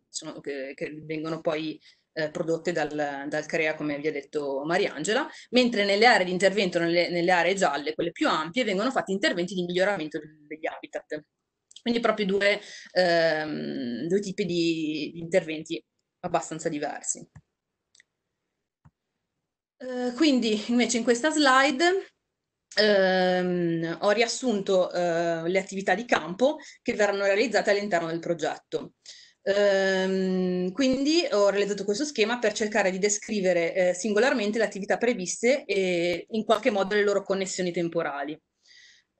sono, che, che vengono poi eh, prodotte dal, dal, CREA, come vi ha detto Mariangela, mentre nelle aree di intervento, nelle, nelle aree gialle, quelle più ampie, vengono fatti interventi di miglioramento degli habitat. Quindi proprio due, ehm, due tipi di, di interventi abbastanza diversi. Eh, quindi invece in questa slide ehm, ho riassunto eh, le attività di campo che verranno realizzate all'interno del progetto. Ehm, quindi ho realizzato questo schema per cercare di descrivere eh, singolarmente le attività previste e in qualche modo le loro connessioni temporali.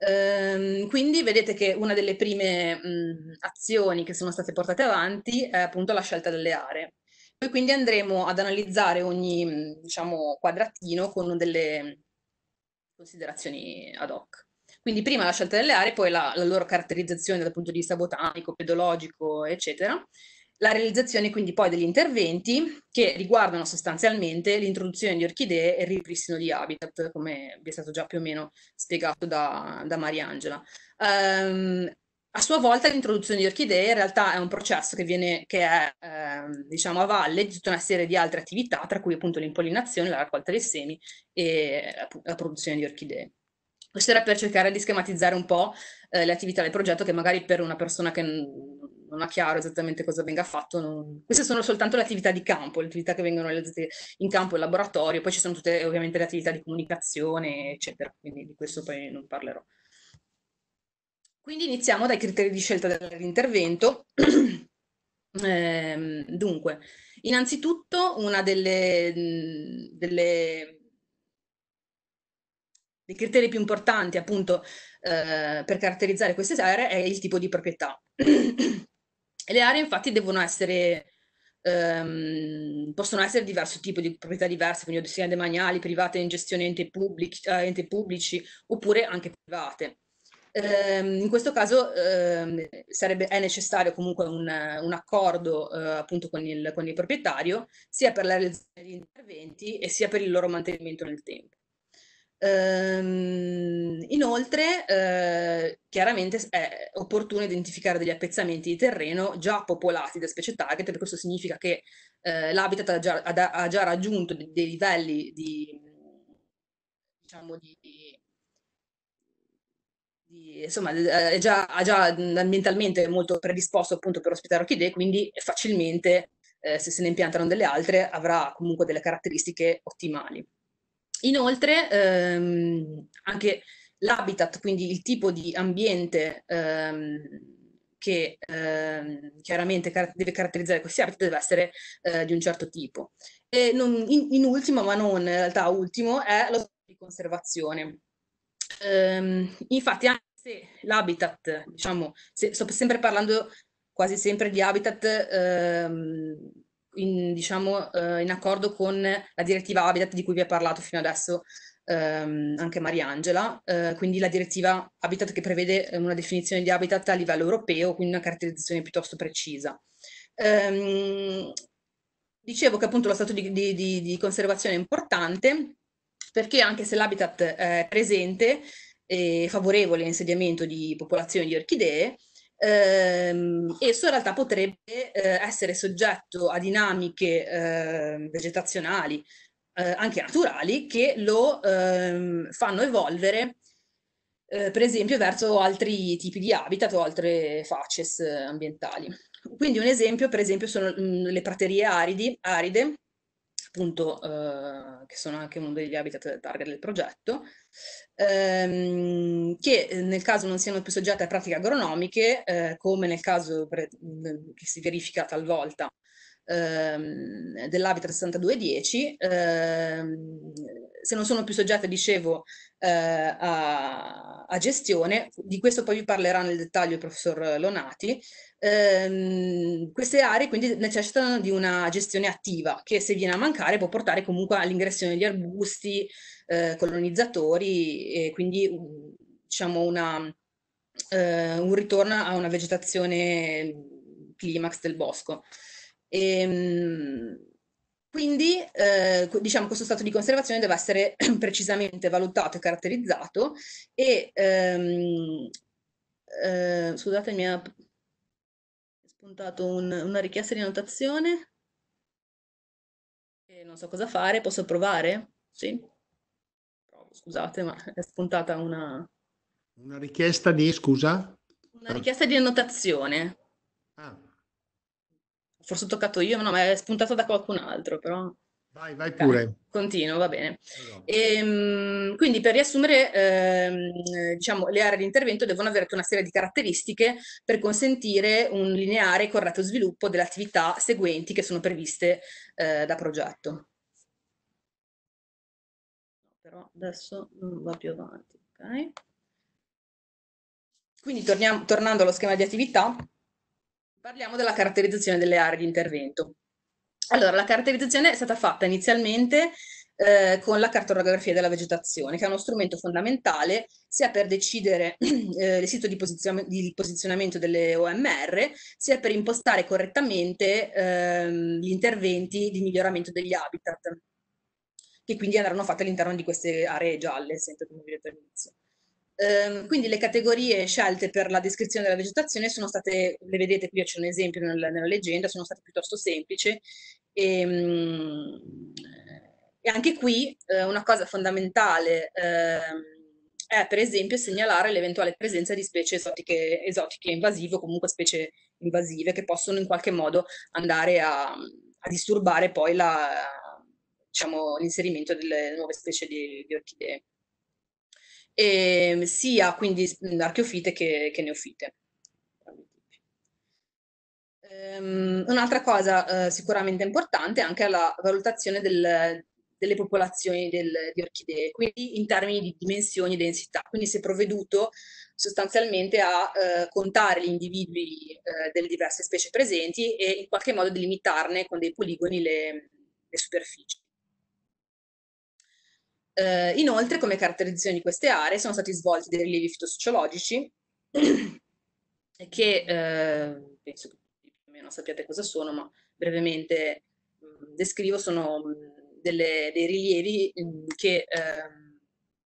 Ehm, quindi vedete che una delle prime mh, azioni che sono state portate avanti è appunto la scelta delle aree. Poi quindi andremo ad analizzare ogni diciamo, quadratino con delle considerazioni ad hoc. Quindi prima la scelta delle aree, poi la, la loro caratterizzazione dal punto di vista botanico, pedologico, eccetera, la realizzazione quindi poi degli interventi che riguardano sostanzialmente l'introduzione di orchidee e il ripristino di habitat, come vi è stato già più o meno spiegato da, da Mariangela. Um, a sua volta l'introduzione di orchidee in realtà è un processo che, viene, che è eh, diciamo, a valle di tutta una serie di altre attività, tra cui appunto l'impollinazione, la raccolta dei semi e la, produzione di orchidee. Questo era per cercare di schematizzare un po' eh, le attività del progetto che magari per una persona che non ha chiaro esattamente cosa venga fatto. Non... Queste sono soltanto le attività di campo, le attività che vengono realizzate in campo, in laboratorio, poi ci sono tutte ovviamente le attività di comunicazione, eccetera, quindi di questo poi non parlerò. Quindi iniziamo dai criteri di scelta dell'intervento. eh, dunque, innanzitutto una delle, delle i criteri più importanti appunto eh, per caratterizzare queste aree è il tipo di proprietà. Le aree infatti devono essere, ehm, possono essere diverso tipo di proprietà diverse, quindi destinate demaniali, private in gestione ente, pubblic- eh, ente pubblici oppure anche private. Ehm, in questo caso ehm, sarebbe, è necessario comunque un, un accordo eh, appunto con il, con il proprietario, sia per la realizzazione degli interventi e sia per il loro mantenimento nel tempo. Ehm, inoltre, eh, chiaramente è opportuno identificare degli appezzamenti di terreno già popolati da specie target, perché questo significa che eh, l'habitat ha già, ha già, raggiunto dei, dei livelli di, diciamo, di, di, insomma, eh, è già, è già, ambientalmente molto predisposto appunto per ospitare orchidee, quindi facilmente, eh, se se ne impiantano delle altre, avrà comunque delle caratteristiche ottimali. Inoltre, ehm, anche l'habitat, quindi il tipo di ambiente ehm, che ehm, chiaramente car- deve caratterizzare questi habitat deve essere eh, di un certo tipo. E non, in, in, ultimo, ma non in realtà ultimo, è lo stato di conservazione. Ehm, infatti, anche se l'habitat, diciamo, se, sto sempre parlando quasi sempre di habitat ehm, in, diciamo, eh, in accordo con la direttiva Habitat di cui vi ha parlato fino adesso ehm, anche Mariangela, eh, quindi la direttiva Habitat che prevede eh, una definizione di habitat a livello europeo, quindi una caratterizzazione piuttosto precisa. Ehm, dicevo che appunto lo stato di, di, di, di conservazione è importante perché anche se l'habitat è presente e favorevole all'insediamento di popolazioni di orchidee, ehm, esso in realtà potrebbe eh, essere soggetto a dinamiche eh, vegetazionali, eh, anche naturali, che lo ehm, fanno evolvere, eh, per esempio, verso altri tipi di habitat o altre facies eh, ambientali. Quindi un esempio, per esempio, sono mh, mm, le praterie aridi, aride, appunto, eh, che sono anche uno degli habitat target del progetto, ehm, che eh, nel caso non siano più soggette a pratiche agronomiche, eh, come nel caso mm, che si verifica talvolta ehm, dell'habitat 6210, ehm, se non sono più soggette, dicevo, eh, a, a, gestione, di questo poi vi parlerà nel dettaglio il professor Lonati, Ehm, queste aree quindi necessitano di una gestione attiva che se viene a mancare può portare comunque all'ingressione di arbusti, eh, colonizzatori e quindi mm, diciamo una, eh, un ritorno a una vegetazione mm, climax del bosco. E, ehm, quindi eh, diciamo questo stato di conservazione deve essere precisamente valutato e caratterizzato e ehm, eh, scusate mi ha spuntato un, una richiesta di annotazione. E non so cosa fare, posso provare? Sì. scusate, ma è spuntata una... Una richiesta di, scusa? Una richiesta di annotazione. Ah. Forse ho toccato io, no, ma è spuntata da qualcun altro, però... Vai, vai pure. Dai, continuo, va bene. E, ehm, quindi per riassumere, eh, diciamo, le aree di intervento devono avere una serie di caratteristiche per consentire un lineare e corretto sviluppo delle attività seguenti che sono previste eh, da progetto. Però adesso non va più avanti, okay. Quindi torniamo, tornando allo schema di attività, parliamo della caratterizzazione delle aree di intervento. Allora, la caratterizzazione è stata fatta inizialmente eh, con la cartografia della vegetazione, che è uno strumento fondamentale sia per decidere eh, il sito di, posizio- di, posizionamento delle OMR, sia per impostare correttamente ehm, gli interventi di miglioramento degli habitat, che quindi andranno fatti all'interno di queste aree gialle, sempre come vi ho detto all'inizio. Ehm, quindi le categorie scelte per la descrizione della vegetazione sono state, le vedete qui c'è un esempio nella, nella leggenda, sono state piuttosto semplici e, ehm, e anche qui eh, una cosa fondamentale eh, è per esempio segnalare l'eventuale presenza di specie esotiche, esotiche invasive o comunque specie invasive che possono in qualche modo andare a, a disturbare poi la, diciamo, l'inserimento delle nuove specie di, di orchidee eh, sia quindi mhmm, archeofite che, che neofite. Ehm, un'altra cosa uh, sicuramente importante è anche la valutazione del, delle popolazioni del, di orchidee, quindi in termini di dimensioni e densità. Quindi si è provveduto sostanzialmente a eh, contare gli individui eh, delle diverse specie presenti e in qualche modo delimitarne con dei poligoni le, le superfici. Eh, inoltre, come caratterizzazione di queste aree, sono stati svolti dei rilievi fitosociologici che eh, penso che più o meno sappiate cosa sono, ma brevemente mm, descrivo, sono mm, delle, dei rilievi mm, che eh,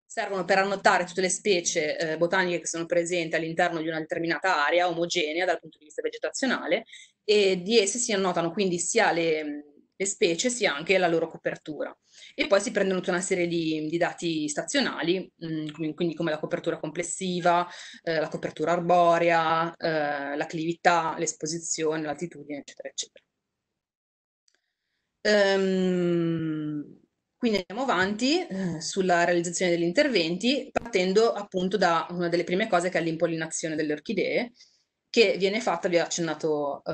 servono per annotare tutte le specie eh, botaniche che sono presenti all'interno di una determinata area omogenea dal punto di vista vegetazionale e di esse si annotano quindi sia le le specie sia anche la loro copertura. E poi si prendono tutta una serie di, di dati stazionali, mh, mm, quindi come la copertura complessiva, eh, la copertura arborea, eh, l'acclività, l'esposizione, l'altitudine, eccetera, eccetera. Um, quindi andiamo avanti eh, sulla realizzazione degli interventi, partendo appunto da una delle prime cose che è l'impollinazione delle orchidee, che viene fatta, vi ho accennato eh,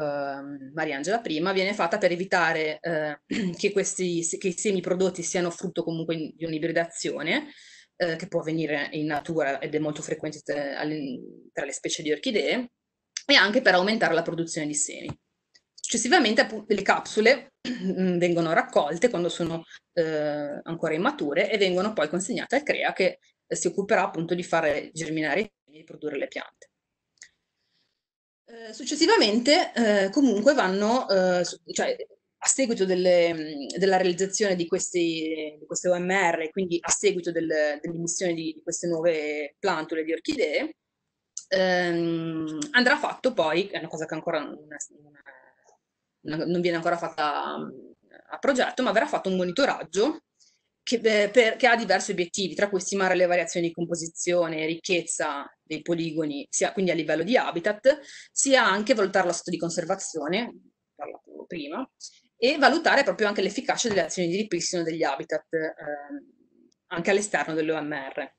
Mariangela prima, viene fatta per evitare eh, che, questi, che i semi prodotti siano frutto comunque di un'ibridazione, eh, che può avvenire in natura ed è molto frequente tra le specie di orchidee, e anche per aumentare la produzione di semi. Successivamente appunto, le capsule mm, vengono raccolte quando sono eh, ancora immature e vengono poi consegnate al CREA che si occuperà appunto di fare germinare i semi e produrre le piante. Eh, successivamente, eh, comunque, vanno, eh, cioè, a seguito delle, della realizzazione di, questi, di, queste OMR, quindi a seguito del, dell'emissione di, di, queste nuove plantule di orchidee, ehm, andrà fatto poi, è una cosa che ancora non, non, non viene ancora fatta a progetto, ma verrà fatto un monitoraggio che, eh, per, che, ha diversi obiettivi, tra cui stimare le variazioni di composizione e ricchezza dei poligoni, sia quindi a livello di habitat, sia anche valutare lo stato di conservazione, parlavo prima, e valutare proprio anche l'efficacia delle azioni di ripristino degli habitat eh, anche all'esterno dell'OMR.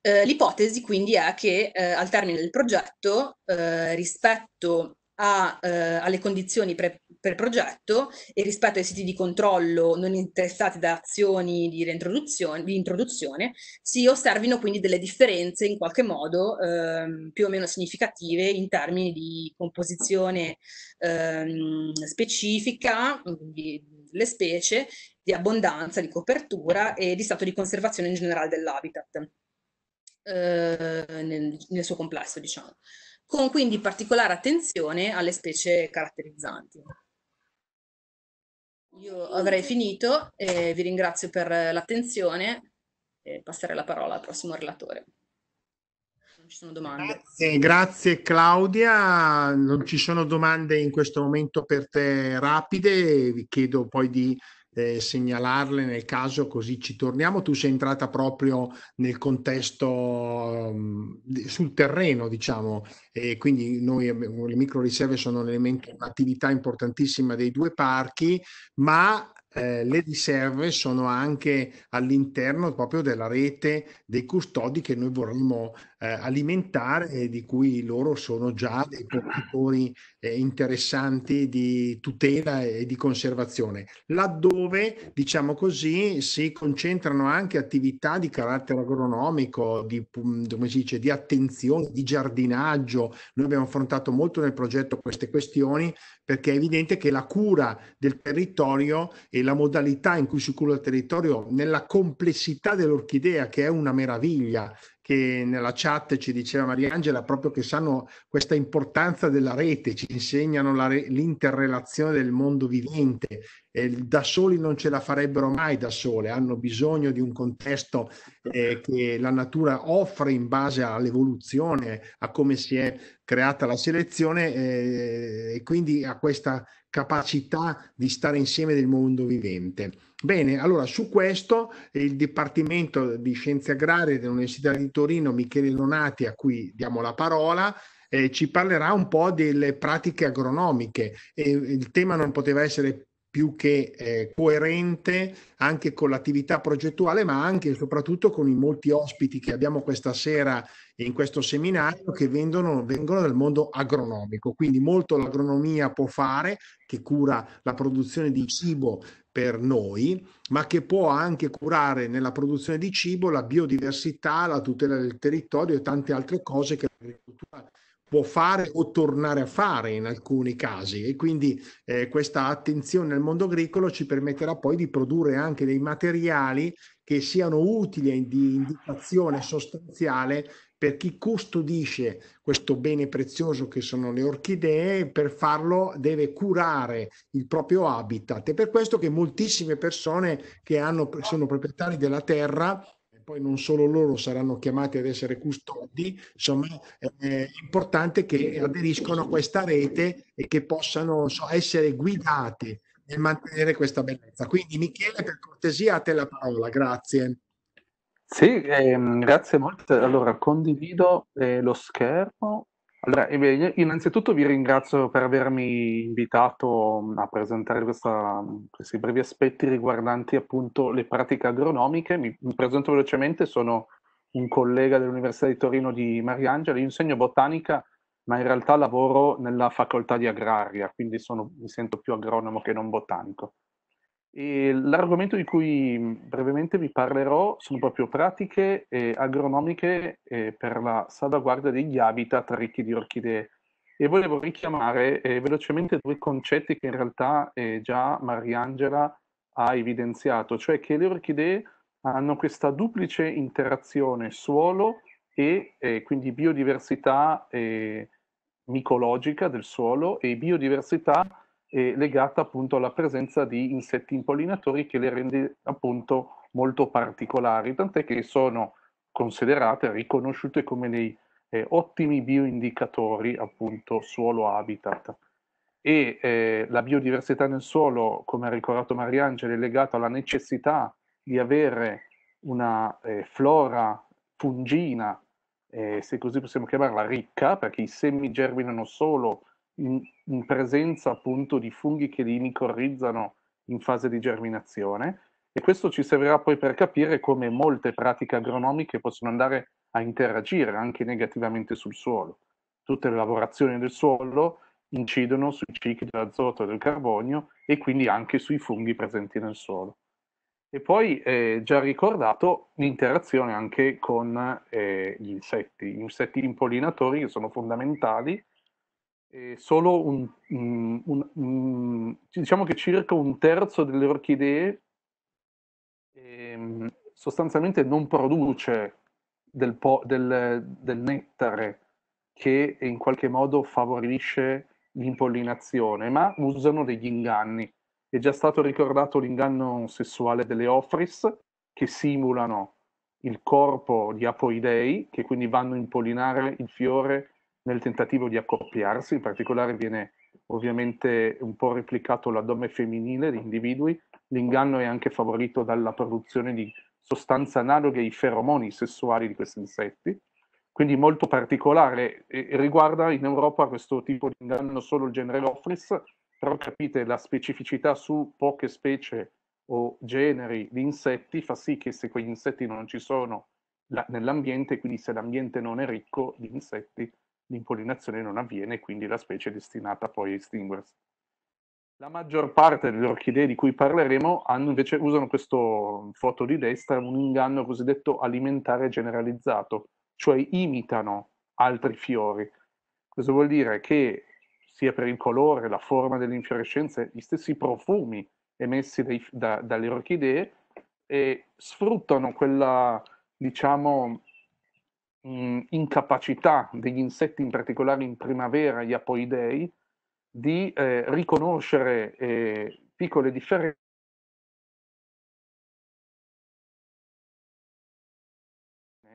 Eh, l'ipotesi quindi è che eh, al termine del progetto, eh, rispetto a, eh, alle condizioni pre per progetto e rispetto ai siti di controllo non interessati da azioni di, di introduzione si osservino quindi delle differenze in qualche modo ehm, più o meno significative in termini di composizione ehm, specifica delle specie, di abbondanza, di copertura e di stato di conservazione in generale dell'habitat eh, nel, nel, suo complesso diciamo con quindi particolare attenzione alle specie caratterizzanti. Io avrei finito e vi ringrazio per l'attenzione e passerei la parola al prossimo relatore ci sono domande. Grazie, grazie Claudia, non ci sono domande in questo momento per te rapide, vi chiedo poi di eh, segnalarle nel caso così ci torniamo. Tu sei entrata proprio nel contesto um, sul terreno, diciamo, e quindi noi le micro riserve sono un elemento, un'attività importantissima dei due parchi, ma eh, le riserve sono anche all'interno proprio della rete dei custodi che noi vorremmo eh, alimentare eh, di cui loro sono già dei portatori eh, interessanti di tutela e di conservazione, laddove, diciamo così, si concentrano anche attività di carattere agronomico, di, mm, come si dice, di attenzione, di giardinaggio. Noi abbiamo affrontato molto nel progetto queste questioni perché è evidente che la cura del territorio e la modalità in cui si cura il territorio nella complessità dell'orchidea, che è una meraviglia, che nella chat ci diceva Mariangela, proprio che sanno questa importanza della rete, ci insegnano re- l'interrelazione del mondo vivente, eh, da soli non ce la farebbero mai da sole, hanno bisogno di un contesto eh, che la natura offre in base all'evoluzione, a come si è creata la selezione eh, e quindi a questa capacità di stare insieme del mondo vivente. Bene, allora su questo il Dipartimento di Scienze Agrarie dell'Università di Torino, Michele Donati, a cui diamo la parola, eh, ci parlerà un po' delle pratiche agronomiche e il tema non poteva essere più che eh, coerente anche con l'attività progettuale, ma anche e soprattutto con i molti ospiti che abbiamo questa sera in questo seminario che vendono, vengono dal mondo agronomico. Quindi molto l'agronomia può fare, che cura la produzione di cibo per noi, ma che può anche curare nella produzione di cibo la biodiversità, la tutela del territorio e tante altre cose che l'agricoltura può fare o tornare a fare in alcuni casi e quindi eh, questa attenzione al mondo agricolo ci permetterà poi di produrre anche dei materiali che siano utili di indicazione sostanziale per chi custodisce questo bene prezioso che sono le orchidee, per farlo deve curare il proprio habitat. È per questo che moltissime persone che hanno, sono proprietari della terra e poi non solo loro saranno chiamati ad essere custodi, insomma è importante che aderiscono a questa rete e che possano so, essere guidate nel mantenere questa bellezza. Quindi Michele, per cortesia, a te la parola, grazie. Sì, ehm, grazie molto. Allora, condivido eh, lo schermo. Allora, innanzitutto vi ringrazio per avermi invitato mm, a presentare questa, mm, questi brevi aspetti riguardanti appunto le pratiche agronomiche. Mi, mi presento velocemente, sono un collega dell'Università di Torino di Mariangela, insegno botanica, ma in realtà lavoro nella facoltà di agraria, quindi sono, mi sento più agronomo che non botanico. E l'argomento di cui mm, brevemente vi parlerò sono proprio pratiche eh, agronomiche eh, per la salvaguardia degli habitat ricchi di orchidee e volevo richiamare eh, velocemente due concetti che in realtà eh, già Mariangela ha evidenziato, cioè che le orchidee hanno questa duplice interazione suolo e eh, quindi biodiversità eh, micologica del suolo e biodiversità eh, legata appunto alla presenza di insetti impollinatori che le rende appunto molto particolari, tant'è che sono considerate, riconosciute come dei eh, ottimi bioindicatori appunto suolo habitat. E eh, la biodiversità nel suolo, come ha ricordato Mariangela, è legata alla necessità di avere una eh, flora fungina, eh, se così possiamo chiamarla, ricca, perché i semi germinano solo in, in presenza appunto di funghi che li micorrizzano in fase di germinazione e questo ci servirà poi per capire come molte pratiche agronomiche possono andare a interagire anche negativamente sul suolo. Tutte le lavorazioni del suolo incidono sui cicli dell'azoto e del carbonio e quindi anche sui funghi presenti nel suolo. E poi eh, già ricordato l'interazione anche con eh, gli insetti, gli insetti impollinatori che sono fondamentali e eh, solo un, mm, un, un, mm, diciamo che circa un terzo delle orchidee ehm, sostanzialmente non produce del, po- del, del, nettare che in qualche modo favorisce l'impollinazione, ma usano degli inganni. È già stato ricordato l'inganno sessuale delle ofris che simulano il corpo di apoidei, che quindi vanno a impollinare il fiore nel tentativo di accoppiarsi, in particolare viene ovviamente un po' replicato l'addome femminile di individui, l'inganno è anche favorito dalla produzione di sostanze analoghe ai feromoni sessuali di questi insetti, quindi molto particolare e riguarda in Europa questo tipo di inganno solo il genere Lophris, però capite la specificità su poche specie o generi di insetti fa sì che se quegli insetti non ci sono nell'ambiente, quindi se l'ambiente non è ricco di insetti, l'impollinazione non avviene e quindi la specie è destinata poi a estinguersi. La maggior parte delle orchidee di cui parleremo invece, usano questo foto di destra, un inganno cosiddetto alimentare generalizzato, cioè imitano altri fiori. Questo vuol dire che sia per il colore, la forma delle infiorescenze, gli stessi profumi emessi dai, da, dalle orchidee e sfruttano quella, diciamo, mh, mm, incapacità degli insetti, in particolare in primavera, gli apoidei, di eh, riconoscere eh, piccole differenze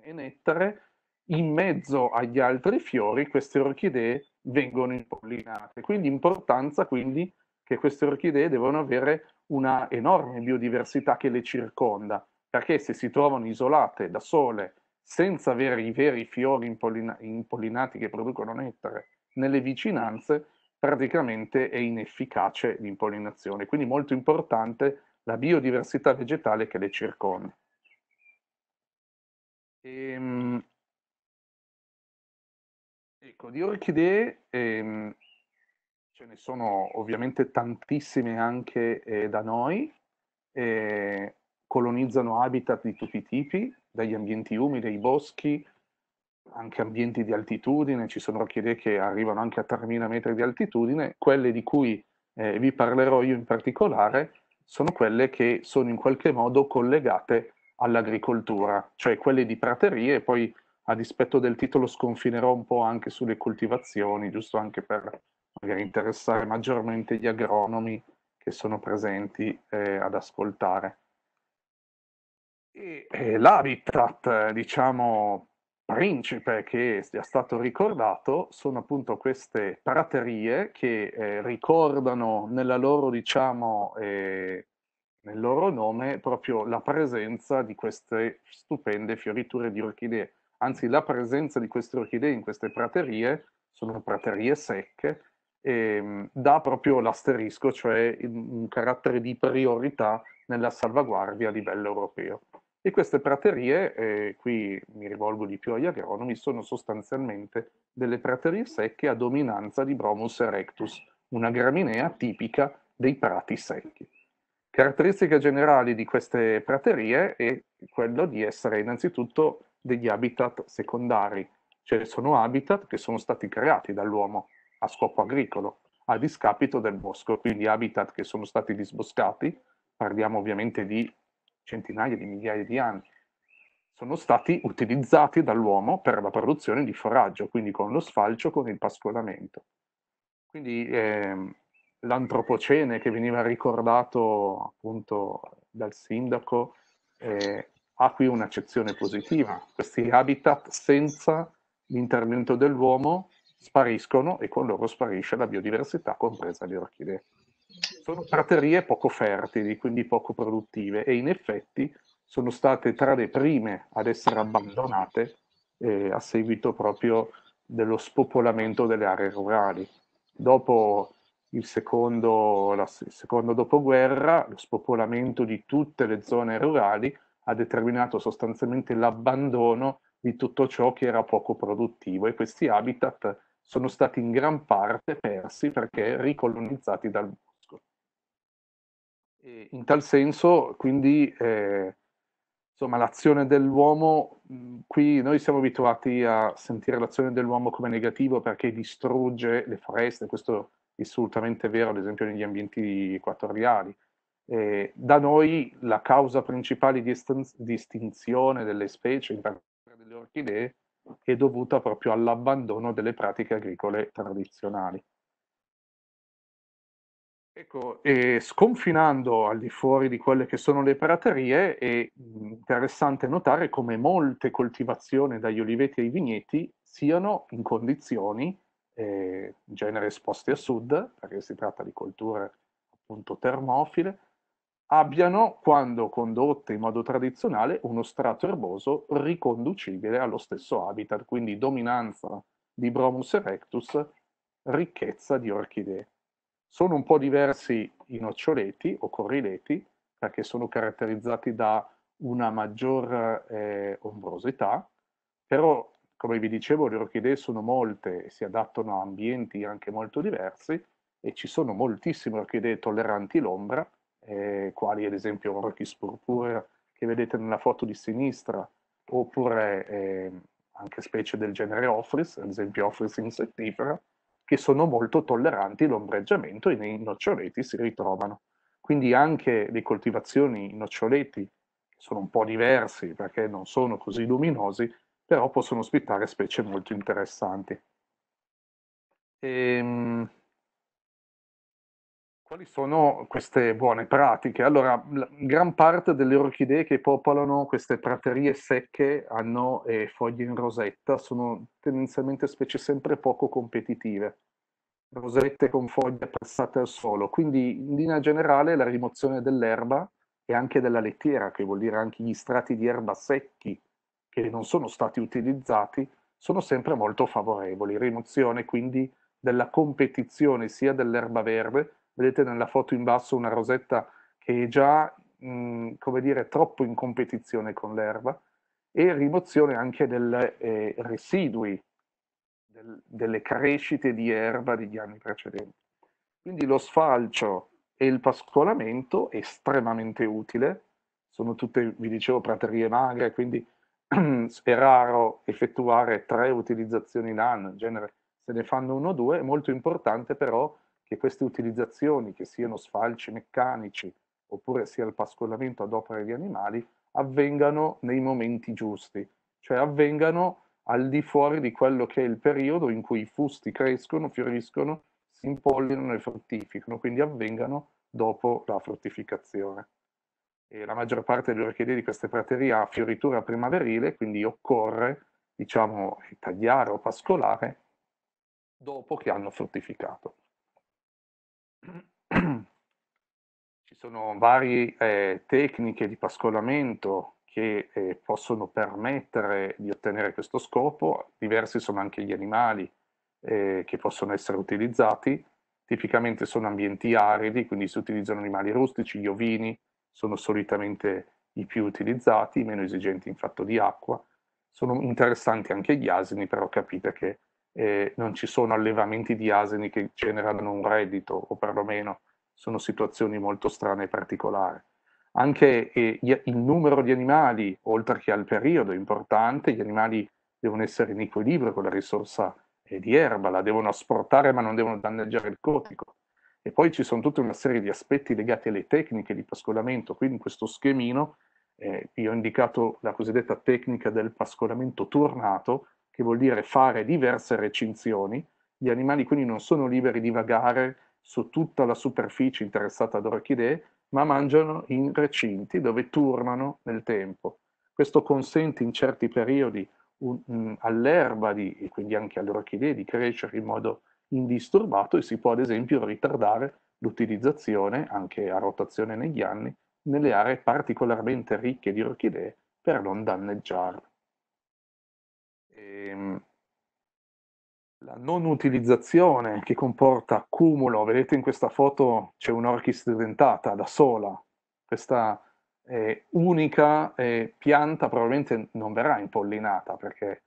e nettare in mezzo agli altri fiori queste orchidee vengono impollinate. Quindi importanza quindi che queste orchidee devono avere una enorme biodiversità che le circonda, perché se si trovano isolate da sole senza avere i veri fiori impollina- impollinati che producono nettare nelle vicinanze, praticamente è inefficace l'impollinazione. Quindi molto importante la biodiversità vegetale che le circonda. Ehm, ecco, di orchidee ehm, ce ne sono ovviamente tantissime anche eh, da noi, eh, colonizzano habitat di tutti i tipi, dagli ambienti umidi ai boschi, anche ambienti di altitudine, ci sono orchidee che arrivano anche a 3.000 metri di altitudine, quelle di cui eh, vi parlerò io in particolare sono quelle che sono in qualche modo collegate all'agricoltura, cioè quelle di praterie, poi a dispetto del titolo sconfinerò un po' anche sulle coltivazioni, giusto anche per magari interessare maggiormente gli agronomi che sono presenti eh, ad ascoltare. E, eh, l'habitat, diciamo, principe che sia stato ricordato sono appunto queste praterie che eh, ricordano nella loro, diciamo, eh, nel loro nome proprio la presenza di queste stupende fioriture di orchidee. Anzi, la presenza di queste orchidee in queste praterie sono praterie secche, ehm, dà proprio l'asterisco, cioè un carattere di priorità nella salvaguardia a livello europeo. E queste praterie, eh, qui mi rivolgo di più agli agronomi, sono sostanzialmente delle praterie secche a dominanza di Bromus erectus, una graminea tipica dei prati secchi. Caratteristica generale di queste praterie è quello di essere innanzitutto degli habitat secondari, cioè sono habitat che sono stati creati dall'uomo a scopo agricolo, a discapito del bosco, quindi habitat che sono stati disboscati, parliamo ovviamente di centinaia di migliaia di anni, sono stati utilizzati dall'uomo per la produzione di foraggio, quindi con lo sfalcio, con il pascolamento. Quindi eh, l'antropocene che veniva ricordato appunto dal sindaco eh, ha qui un'accezione positiva. Questi habitat senza l'intervento dell'uomo spariscono e con loro sparisce la biodiversità, compresa le orchidee sono praterie poco fertili, quindi poco produttive e in effetti sono state tra le prime ad essere abbandonate eh, a seguito proprio dello spopolamento delle aree rurali. Dopo il secondo, la, il secondo dopoguerra, lo spopolamento di tutte le zone rurali ha determinato sostanzialmente l'abbandono di tutto ciò che era poco produttivo e questi habitat sono stati in gran parte persi perché ricolonizzati dal e in tal senso, quindi, eh, insomma, l'azione dell'uomo, mm, qui noi siamo abituati a sentire l'azione dell'uomo come negativo perché distrugge le foreste, questo è assolutamente vero, ad esempio negli ambienti equatoriali. Eh, da noi la causa principale di, est- di estinzione delle specie, in particolare delle orchidee, è dovuta proprio all'abbandono delle pratiche agricole tradizionali. Ecco, e sconfinando al di fuori di quelle che sono le praterie, è interessante notare come molte coltivazioni dagli oliveti ai vigneti siano in condizioni, eh, in genere esposte a sud, perché si tratta di colture appunto termofile, abbiano, quando condotte in modo tradizionale, uno strato erboso riconducibile allo stesso habitat, quindi dominanza di Bromus erectus, ricchezza di orchidee. Sono un po' diversi i noccioleti o corrileti perché sono caratterizzati da una maggior eh, ombrosità, però come vi dicevo le orchidee sono molte e si adattano a ambienti anche molto diversi e ci sono moltissime orchidee tolleranti l'ombra, eh, quali ad esempio Orchis purpurea che vedete nella foto di sinistra, oppure eh, anche specie del genere Ophris, ad esempio Ophris insettifera, che sono molto tolleranti all'ombreggiamento e nei noccioleti si ritrovano. Quindi anche le coltivazioni in noccioleti sono un po' diversi perché non sono così luminosi, però possono ospitare specie molto interessanti. Ehm, quali sono queste buone pratiche? Allora, gran parte delle orchidee che popolano queste praterie secche hanno eh, foglie in rosetta, sono tendenzialmente specie sempre poco competitive, rosette con foglie passate al suolo. quindi in linea generale la rimozione dell'erba e anche della lettiera, che vuol dire anche gli strati di erba secchi che non sono stati utilizzati, sono sempre molto favorevoli. Rimozione quindi della competizione sia dell'erba verde vedete nella foto in basso una rosetta che è già, mh, come dire, troppo in competizione con l'erba, e rimozione anche dei eh, residui, del, delle crescite di erba degli anni precedenti. Quindi lo sfalcio e il pascolamento è estremamente utile, sono tutte, vi dicevo, praterie magre, quindi è raro effettuare tre utilizzazioni in anno, in genere se ne fanno uno o due, è molto importante però che queste utilizzazioni, che siano sfalci meccanici oppure sia il pascolamento ad opera di animali, avvengano nei momenti giusti, cioè avvengano al di fuori di quello che è il periodo in cui i fusti crescono, fioriscono, si impollinano e fruttificano, quindi avvengano dopo la fruttificazione. E la maggior parte delle orchidee di queste praterie ha fioritura primaverile, quindi occorre diciamo, tagliare o pascolare dopo che hanno fruttificato. Ci sono varie eh, tecniche di pascolamento che eh, possono permettere di ottenere questo scopo, diversi sono anche gli animali eh, che possono essere utilizzati, tipicamente sono ambienti aridi, quindi si utilizzano animali rustici, gli ovini sono solitamente i più utilizzati, i meno esigenti in fatto di acqua, sono interessanti anche gli asini, però capite che eh, non ci sono allevamenti di asini che generano un reddito, o perlomeno sono situazioni molto strane e particolari. Anche eh, il numero di animali, oltre che al periodo, è importante, gli animali devono essere in equilibrio con la risorsa eh, di erba, la devono asportare ma non devono danneggiare il cotico. E poi ci sono tutta una serie di aspetti legati alle tecniche di pascolamento, quindi in questo schemino vi eh, ho indicato la cosiddetta tecnica del pascolamento turnato, che vuol dire fare diverse recinzioni, gli animali quindi non sono liberi di vagare su tutta la superficie interessata ad orchidee, ma mangiano in recinti dove turnano nel tempo. Questo consente in certi periodi un, um, all'erba di, e quindi anche alle orchidee di crescere in modo indisturbato e si può ad esempio ritardare l'utilizzazione, anche a rotazione negli anni, nelle aree particolarmente ricche di orchidee per non danneggiarle. Ehm, la non utilizzazione che comporta accumulo, vedete in questa foto c'è un'orchis dentata da sola, questa eh, unica eh, pianta probabilmente non verrà impollinata perché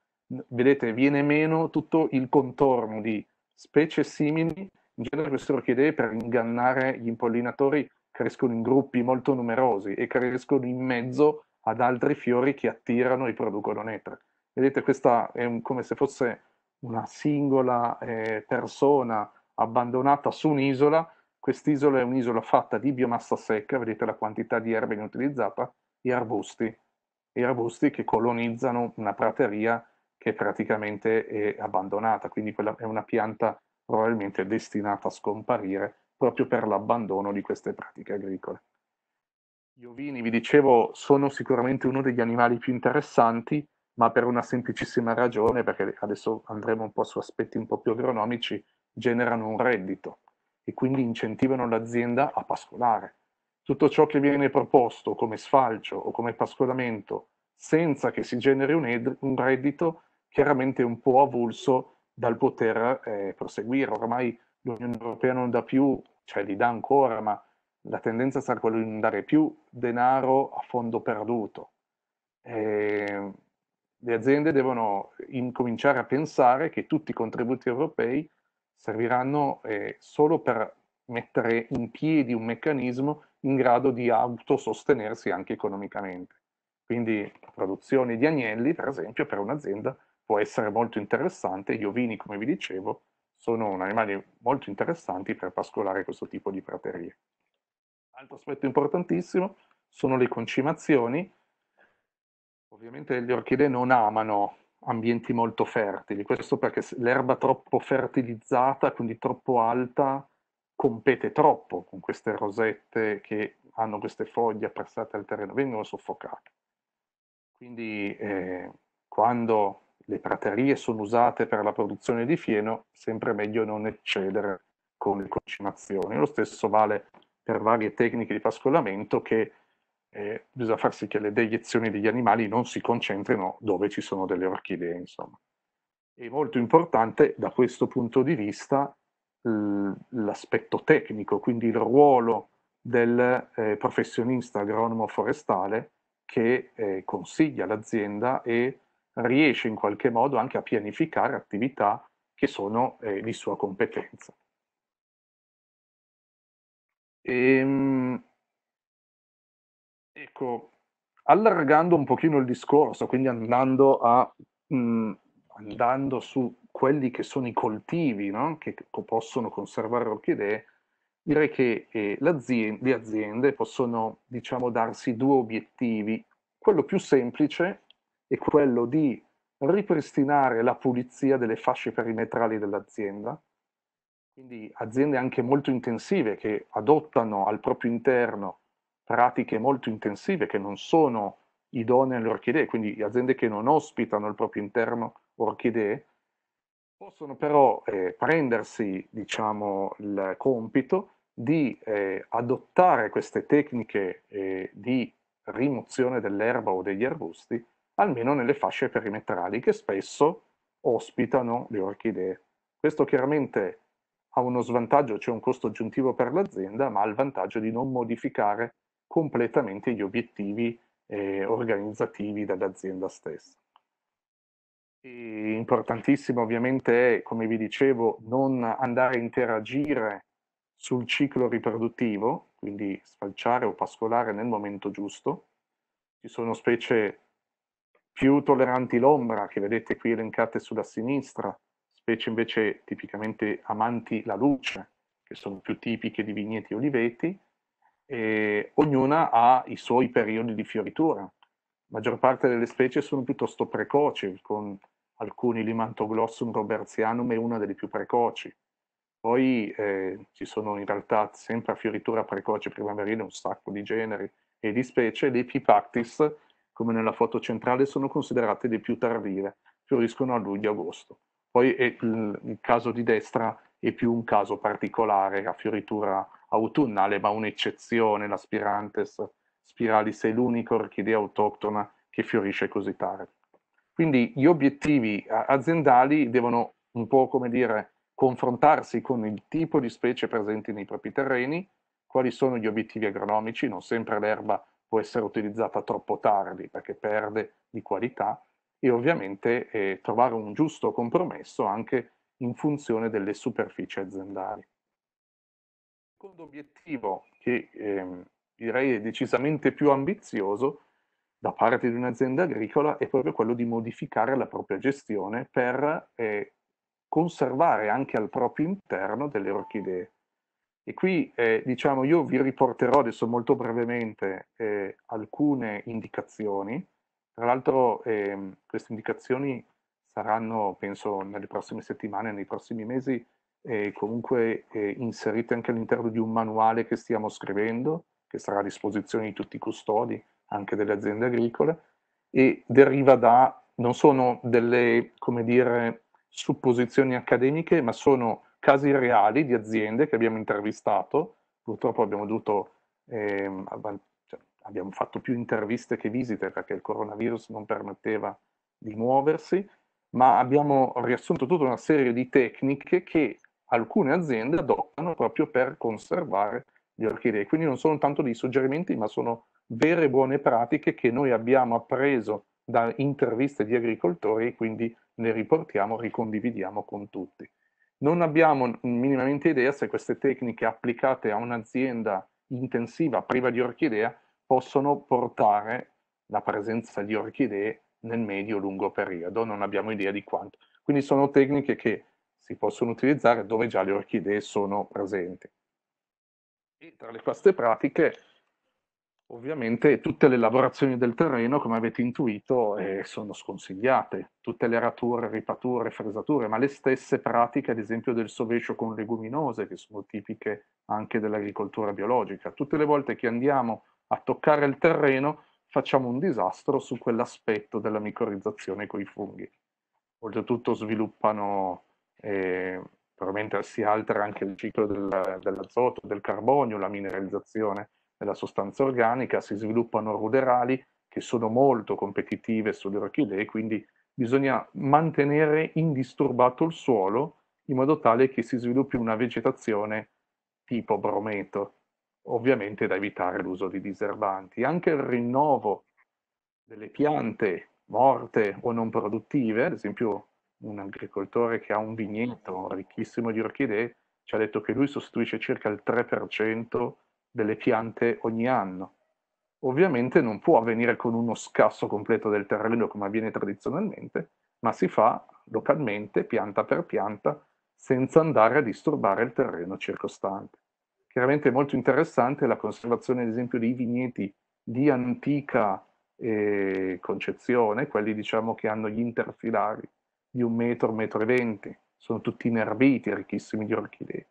vedete viene meno tutto il contorno di specie simili, in genere queste orchidee per ingannare gli impollinatori crescono in gruppi molto numerosi e crescono in mezzo ad altri fiori che attirano e producono nettare. Vedete, questa è come se fosse una singola eh, persona abbandonata su un'isola. Quest'isola è un'isola fatta di biomassa secca, vedete la quantità di erba inutilizzata, e arbusti. E arbusti che colonizzano una prateria che praticamente è abbandonata, quindi quella è una pianta probabilmente destinata a scomparire proprio per l'abbandono di queste pratiche agricole. Gli ovini, vi dicevo, sono sicuramente uno degli animali più interessanti ma per una semplicissima ragione, perché adesso andremo un po' su aspetti un po' più agronomici, generano un reddito e quindi incentivano l'azienda a pascolare. Tutto ciò che viene proposto come sfalcio o come pascolamento senza che si generi un, ed- un reddito, chiaramente è un po' avulso dal poter eh, proseguire. Ormai l'Unione Europea non dà più, cioè li dà ancora, ma la tendenza sarà quella di non dare più denaro a fondo perduto. Eh, le aziende devono incominciare a pensare che tutti i contributi europei serviranno eh, solo per mettere in piedi un meccanismo in grado di autosostenersi anche economicamente. Quindi la produzione di agnelli, per esempio, per un'azienda può essere molto interessante. Gli ovini, come vi dicevo, sono animali molto interessanti per pascolare questo tipo di praterie. Altro aspetto importantissimo sono le concimazioni, Ovviamente le orchidee non amano ambienti molto fertili, questo perché l'erba troppo fertilizzata, quindi troppo alta, compete troppo con queste rosette che hanno queste foglie appressate al terreno, vengono soffocate. Quindi eh, quando le praterie sono usate per la produzione di fieno, sempre meglio non eccedere con le concimazioni. Lo stesso vale per varie tecniche di pascolamento che eh, bisogna far sì che le deiezioni degli animali non si concentrino dove ci sono delle orchidee, insomma. È molto importante da questo punto di vista l'aspetto tecnico, quindi il ruolo del eh, professionista agronomo forestale che eh, consiglia l'azienda e riesce in qualche modo anche a pianificare attività che sono eh, di sua competenza. E, ehm, Ecco, allargando un pochino il discorso, quindi andando, a, mh, mm, andando su quelli che sono i coltivi no? che possono conservare orchidee, direi che eh, le aziende possono diciamo, darsi due obiettivi, quello più semplice è quello di ripristinare la pulizia delle fasce perimetrali dell'azienda, quindi aziende anche molto intensive che adottano al proprio interno pratiche molto intensive che non sono idonee alle orchidee, quindi aziende che non ospitano al proprio interno orchidee, possono però eh, prendersi diciamo, il compito di eh, adottare queste tecniche eh, di rimozione dell'erba o degli arbusti, almeno nelle fasce perimetrali che spesso ospitano le orchidee. Questo chiaramente ha uno svantaggio, c'è cioè un costo aggiuntivo per l'azienda, ma ha il vantaggio di non modificare completamente gli obiettivi eh, organizzativi dell'azienda stessa. E importantissimo ovviamente è, come vi dicevo, non andare a interagire sul ciclo riproduttivo, quindi sfalciare o pascolare nel momento giusto. Ci sono specie più tolleranti l'ombra, che vedete qui elencate sulla sinistra, specie invece tipicamente amanti la luce, che sono più tipiche di vigneti oliveti, e ognuna ha i suoi periodi di fioritura. La maggior parte delle specie sono piuttosto precoci, con alcuni Limantoglossum robertianum è una delle più precoci. Poi eh, ci sono in realtà sempre a fioritura precoce primaverile un sacco di generi e di specie, le Pipactis, come nella foto centrale, sono considerate le più tardive, fioriscono a luglio-agosto. Poi eh, il, il caso di destra è più un caso particolare a fioritura autunnale, ma un'eccezione l'aspirantes spiralis è l'unica orchidea autoctona che fiorisce così tardi. Quindi gli obiettivi eh, aziendali devono un po' come dire confrontarsi con il tipo di specie presenti nei propri terreni, quali sono gli obiettivi agronomici, non sempre l'erba può essere utilizzata troppo tardi perché perde di qualità e ovviamente eh, trovare un giusto compromesso anche in funzione delle superfici aziendali secondo obiettivo, che ehm, direi è decisamente più ambizioso, da parte di un'azienda agricola è proprio quello di modificare la propria gestione per eh, conservare anche al proprio interno delle orchidee. E qui eh, diciamo io vi riporterò adesso molto brevemente eh, alcune indicazioni. Tra l'altro ehm, queste indicazioni saranno, penso, nelle prossime settimane, nei prossimi mesi eh, comunque eh, inserite anche all'interno di un manuale che stiamo scrivendo, che sarà a disposizione di tutti i custodi, anche delle aziende agricole, e deriva da, non sono delle, come dire, supposizioni accademiche, ma sono casi reali di aziende che abbiamo intervistato, purtroppo abbiamo dovuto, ehm, cioè, abbiamo fatto più interviste che visite perché il coronavirus non permetteva di muoversi, ma abbiamo riassunto tutta una serie di tecniche che alcune aziende adottano proprio per conservare le orchidee. Quindi non sono tanto dei suggerimenti, ma sono vere e buone pratiche che noi abbiamo appreso da interviste di agricoltori e quindi ne riportiamo, ricondividiamo con tutti. Non abbiamo minimamente idea se queste tecniche applicate a un'azienda intensiva, priva di orchidea, possono portare la presenza di orchidee nel medio-lungo periodo, non abbiamo idea di quanto. Quindi sono tecniche che si possono utilizzare dove già le orchidee sono presenti. E tra le queste pratiche, ovviamente, tutte le lavorazioni del terreno, come avete intuito, eh, sono sconsigliate. Tutte le arature, ripature, fresature, ma le stesse pratiche, ad esempio, del sovescio con leguminose, che sono tipiche anche dell'agricoltura biologica. Tutte le volte che andiamo a toccare il terreno, facciamo un disastro su quell'aspetto della micorizzazione con i funghi. Oltretutto sviluppano probabilmente si altera anche il ciclo del, dell'azoto, del carbonio, la mineralizzazione della sostanza organica, si sviluppano ruderali che sono molto competitive sulle orchidee, quindi bisogna mantenere indisturbato il suolo in modo tale che si sviluppi una vegetazione tipo brometo, ovviamente da evitare l'uso di diserbanti. Anche il rinnovo delle piante morte o non produttive, ad esempio un agricoltore che ha un vigneto ricchissimo di orchidee, ci ha detto che lui sostituisce circa il 3% delle piante ogni anno. Ovviamente non può avvenire con uno scasso completo del terreno come avviene tradizionalmente, ma si fa localmente, pianta per pianta, senza andare a disturbare il terreno circostante. Chiaramente è molto interessante la conservazione, ad esempio, dei vigneti di antica eh, concezione, quelli diciamo che hanno gli interfilari di un metro, un metro e venti, sono tutti inerbiti, ricchissimi di orchidee.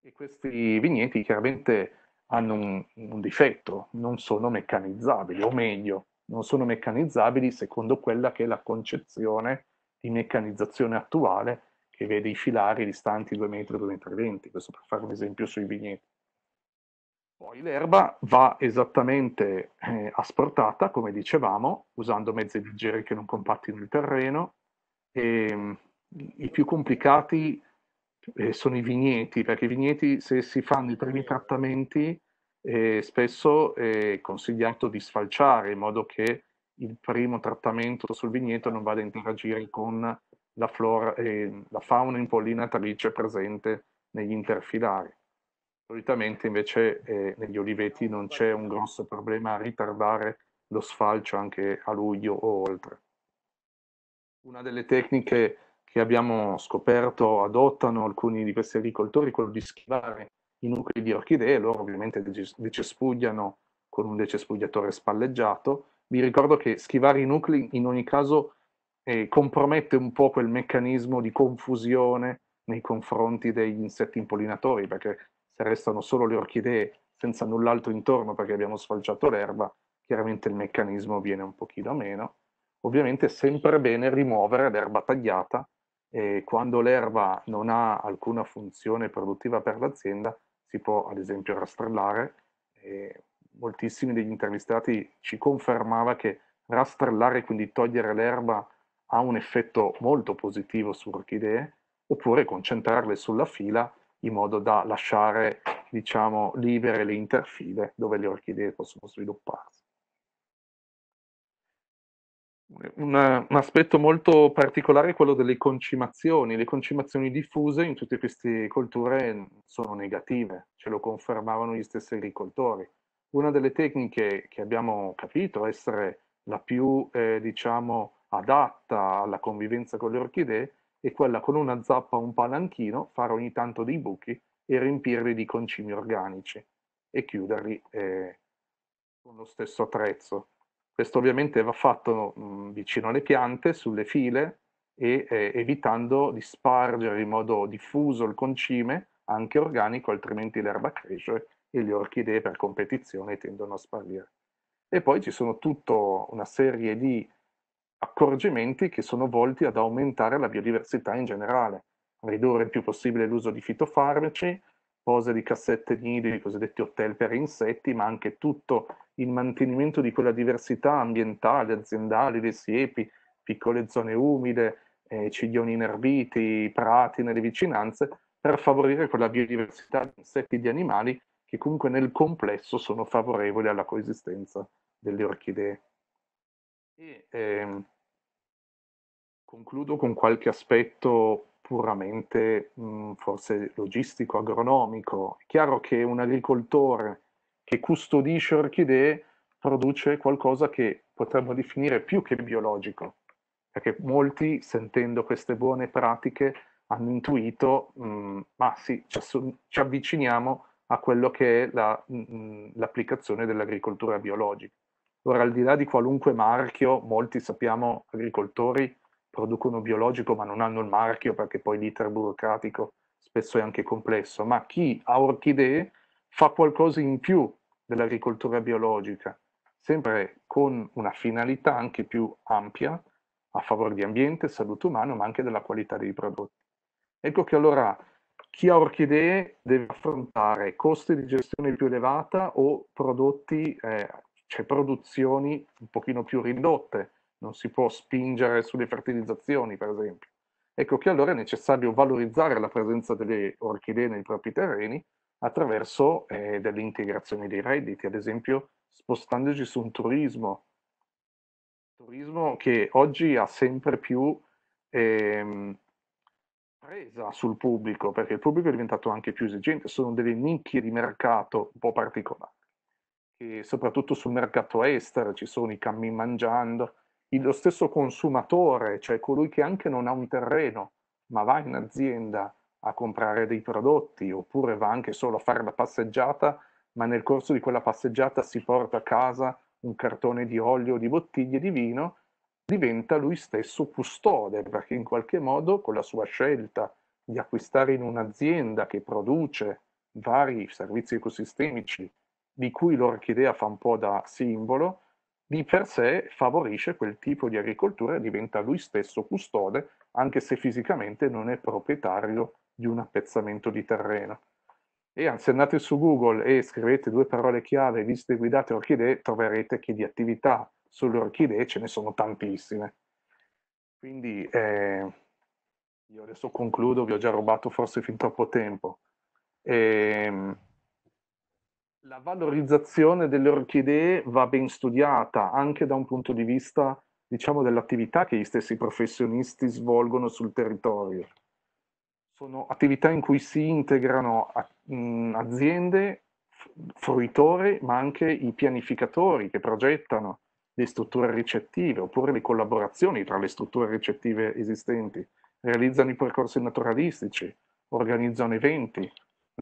E questi vigneti chiaramente hanno un, un difetto, non sono meccanizzabili, o meglio, non sono meccanizzabili secondo quella che è la concezione di meccanizzazione attuale che vede i filari distanti 2 metri, 2 metri e 20, questo per fare un esempio sui vigneti. Poi l'erba va esattamente eh, asportata, come dicevamo, usando mezzi leggeri che non compattino il terreno, eh, i più complicati eh, sono i vigneti, perché i vigneti se si fanno i primi trattamenti eh, spesso è eh, consigliato di sfalciare in modo che il primo trattamento sul vigneto non vada a interagire con la, flora, ehm, la fauna impollinatrice presente negli interfilari. Solitamente invece eh, negli oliveti non c'è un grosso problema a ritardare lo sfalcio anche a luglio o oltre. Una delle tecniche che abbiamo scoperto adottano alcuni di questi agricoltori è quella di schivare i nuclei di orchidee, loro ovviamente decespugliano con un decespugliatore spalleggiato. Vi ricordo che schivare i nuclei in ogni caso eh, compromette un po' quel meccanismo di confusione nei confronti degli insetti impollinatori, perché se restano solo le orchidee senza null'altro intorno perché abbiamo sfalciato l'erba, chiaramente il meccanismo viene un pochino meno ovviamente è sempre bene rimuovere l'erba tagliata e quando l'erba non ha alcuna funzione produttiva per l'azienda si può ad esempio rastrellare. E moltissimi degli intervistati ci confermava che rastrellare, quindi togliere l'erba, ha un effetto molto positivo su orchidee, oppure concentrarle sulla fila in modo da lasciare diciamo, libere le interfile dove le orchidee possono svilupparsi un, un, aspetto molto particolare è quello delle concimazioni. Le concimazioni diffuse in tutte queste colture sono negative, ce lo confermavano gli stessi agricoltori. Una delle tecniche che abbiamo capito essere la più, eh, diciamo, adatta alla convivenza con le orchidee è quella con una zappa o un palanchino, fare ogni tanto dei buchi e riempirli di concimi organici e chiuderli eh, con lo stesso attrezzo. Questo ovviamente va fatto mh, mm, vicino alle piante, sulle file e eh, evitando di spargere in modo diffuso il concime, anche organico, altrimenti l'erba cresce e le orchidee per competizione tendono a sparire. E poi ci sono tutta una serie di accorgimenti che sono volti ad aumentare la biodiversità in generale, ridurre il più possibile l'uso di fitofarmaci, pose di cassette nidi, i cosiddetti hotel per insetti, ma anche tutto il mantenimento di quella diversità ambientale, aziendale, le siepi, piccole zone umide, eh, ciglioni inerbiti, prati nelle vicinanze, per favorire quella biodiversità di insetti e di animali che comunque nel complesso sono favorevoli alla coesistenza delle orchidee. E, ehm, concludo con qualche aspetto puramente mh, forse logistico, agronomico. È chiaro che un agricoltore che custodisce orchidee produce qualcosa che potremmo definire più che biologico, perché molti sentendo queste buone pratiche hanno intuito, mh, ma sì, ci, assom- ci, avviciniamo a quello che è la, mh, l'applicazione dell'agricoltura biologica. Ora, al di là di qualunque marchio, molti sappiamo agricoltori producono biologico ma non hanno il marchio perché poi l'iter burocratico spesso è anche complesso, ma chi ha orchidee fa qualcosa in più dell'agricoltura biologica, sempre con una finalità anche più ampia a favore di ambiente, salute umana, ma anche della qualità dei prodotti. Ecco che allora chi ha orchidee deve affrontare costi di gestione più elevata o prodotti, eh, cioè produzioni un pochino più ridotte, non si può spingere sulle fertilizzazioni, per esempio. Ecco che allora è necessario valorizzare la presenza delle orchidee nei propri terreni attraverso eh, delle integrazioni dei redditi, ad esempio spostandoci su un turismo, turismo che oggi ha sempre più ehm, presa sul pubblico, perché il pubblico è diventato anche più esigente, sono delle nicchie di mercato un po' particolari, e soprattutto sul mercato estero ci sono i cammin mangiando, lo stesso consumatore, cioè colui che anche non ha un terreno, ma va in azienda a comprare dei prodotti oppure va anche solo a fare la passeggiata, ma nel corso di quella passeggiata si porta a casa un cartone di olio, di bottiglie di vino, diventa lui stesso custode, perché in qualche modo con la sua scelta di acquistare in un'azienda che produce vari servizi ecosistemici, di cui l'orchidea fa un po' da simbolo, di per sé favorisce quel tipo di agricoltura e diventa lui stesso custode, anche se fisicamente non è proprietario di un appezzamento di terreno. E anzi, andate su Google e scrivete due parole chiave visite guidate orchidee, troverete che di attività sulle orchidee ce ne sono tantissime. Quindi eh, io adesso concludo, vi ho già rubato forse fin troppo tempo. E, ehm, la valorizzazione delle orchidee va ben studiata anche da un punto di vista, diciamo, dell'attività che gli stessi professionisti svolgono sul territorio. Sono attività in cui si integrano aziende, fruitori, ma anche i pianificatori che progettano le strutture ricettive oppure le collaborazioni tra le strutture ricettive esistenti, realizzano i percorsi naturalistici, organizzano eventi,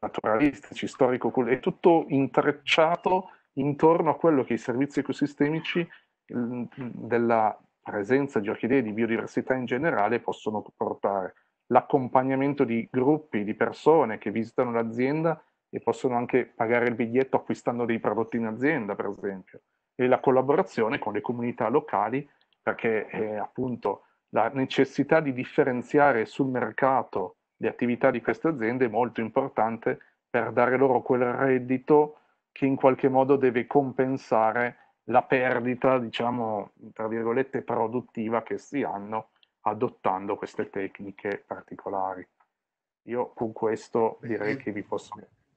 naturalistici, storico-culturali, è tutto intrecciato intorno a quello che i servizi ecosistemici della presenza di orchidee, di biodiversità in generale possono portare. L'accompagnamento di gruppi, di persone che visitano l'azienda e possono anche pagare il biglietto acquistando dei prodotti in azienda, per esempio, e la collaborazione con le comunità locali, perché è appunto la necessità di differenziare sul mercato le attività di queste aziende è molto importante per dare loro quel reddito che in qualche modo deve compensare la perdita, diciamo, tra virgolette, produttiva che si hanno adottando queste tecniche particolari. Io con questo direi mm-hmm. che vi posso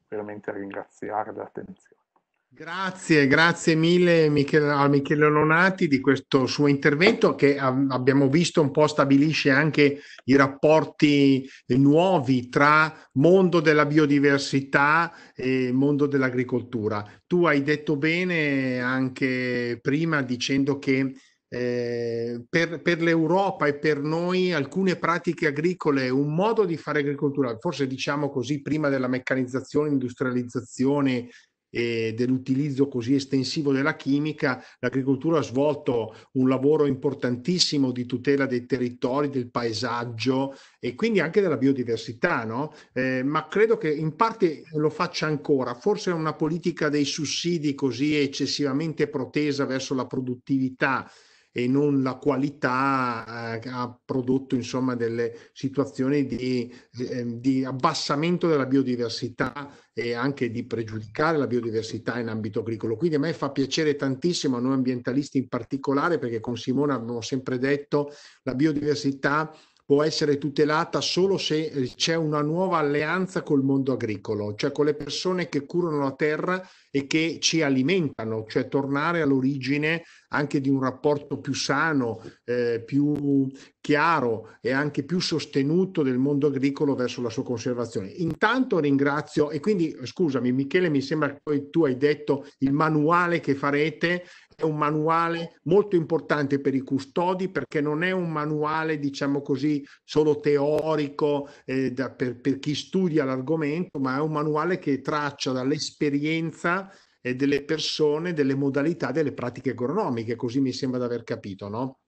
veramente ringraziare l'attenzione. Grazie, grazie mille Michele, a Michele Lonati di questo suo intervento che abbiamo visto un po' stabilisce anche i rapporti eh, nuovi tra mondo della biodiversità e mondo dell'agricoltura. Tu hai detto bene anche prima dicendo che eh, per, per, l'Europa e per noi alcune pratiche agricole, un modo di fare agricoltura, forse diciamo così prima della meccanizzazione, industrializzazione e dell'utilizzo così estensivo della chimica, l'agricoltura ha svolto un lavoro importantissimo di tutela dei territori, del paesaggio e quindi anche della biodiversità, no? eh, ma credo che in parte lo faccia ancora, forse una politica dei sussidi così eccessivamente protesa verso la produttività e non la qualità eh, ha prodotto insomma delle situazioni di, eh, di, abbassamento della biodiversità e anche di pregiudicare la biodiversità in ambito agricolo. Quindi a me fa piacere tantissimo, a noi ambientalisti in particolare, perché con Simone abbiamo sempre detto la biodiversità può essere tutelata solo se c'è una nuova alleanza col mondo agricolo, cioè con le persone che curano la terra e che ci alimentano, cioè tornare all'origine anche di un rapporto più sano, eh, più chiaro e anche più sostenuto del mondo agricolo verso la sua conservazione. Intanto ringrazio e quindi scusami Michele, mi sembra che poi tu hai detto il manuale che farete è un manuale molto importante per i custodi perché non è un manuale, diciamo così, solo teorico eh, da, per, per chi studia l'argomento, ma è un manuale che traccia dall'esperienza e eh, delle persone, delle modalità, delle pratiche agronomiche, così mi sembra di aver capito, no?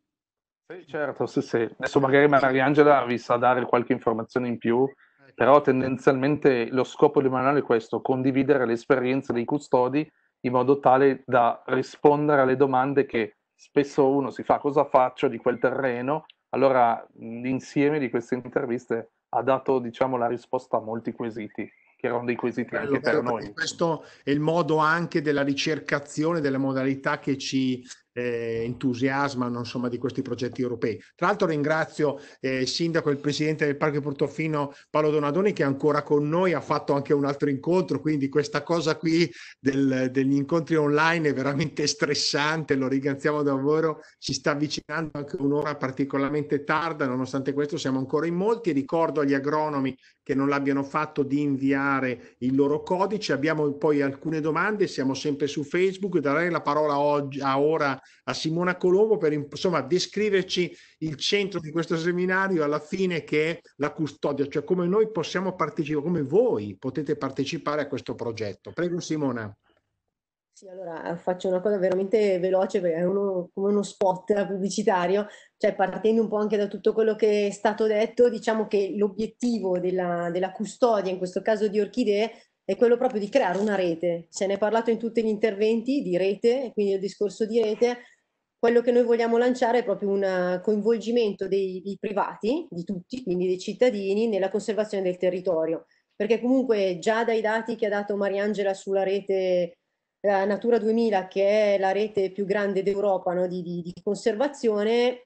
Sì, certo, sì, sì. Adesso magari Mariangela vi sa dare qualche informazione in più, eh, però certo. tendenzialmente lo scopo del manuale è questo, condividere l'esperienza dei custodi in modo tale da rispondere alle domande che spesso uno si fa, cosa faccio di quel terreno? Allora l'insieme di queste interviste ha dato diciamo, la risposta a molti quesiti che erano dei quesiti bello, anche bello, per noi. Questo è il modo anche della ricercazione delle modalità che ci eh, entusiasmano insomma, di questi progetti europei. Tra l'altro ringrazio eh, il sindaco e il presidente del Parco di Portofino Paolo Donadoni che è ancora con noi, ha fatto anche un altro incontro, quindi questa cosa qui del, degli incontri online è veramente stressante, lo ringraziamo davvero, ci sta avvicinando anche un'ora particolarmente tarda, nonostante questo siamo ancora in molti, ricordo agli agronomi che non l'abbiano fatto di inviare il loro codice, abbiamo poi alcune domande, siamo sempre su Facebook, darei la parola oggi, a ora a Simona Colombo per insomma descriverci il centro di questo seminario alla fine che è la custodia, cioè come noi possiamo partecipare, come voi potete partecipare a questo progetto. Prego Simona. Sì, allora eh, faccio una cosa veramente veloce perché è uno, come uno spot pubblicitario, cioè partendo un po' anche da tutto quello che è stato detto, diciamo che l'obiettivo della, della, custodia, in questo caso di orchidee, è quello proprio di creare una rete. Se ne è parlato in tutti gli interventi di rete, quindi il discorso di rete. Quello che noi vogliamo lanciare è proprio un coinvolgimento dei, dei privati, di tutti, quindi dei cittadini, nella conservazione del territorio. Perché comunque già dai dati che ha dato Mariangela sulla rete la eh, Natura 2000, che è la rete più grande d'Europa no, di, di, di, conservazione,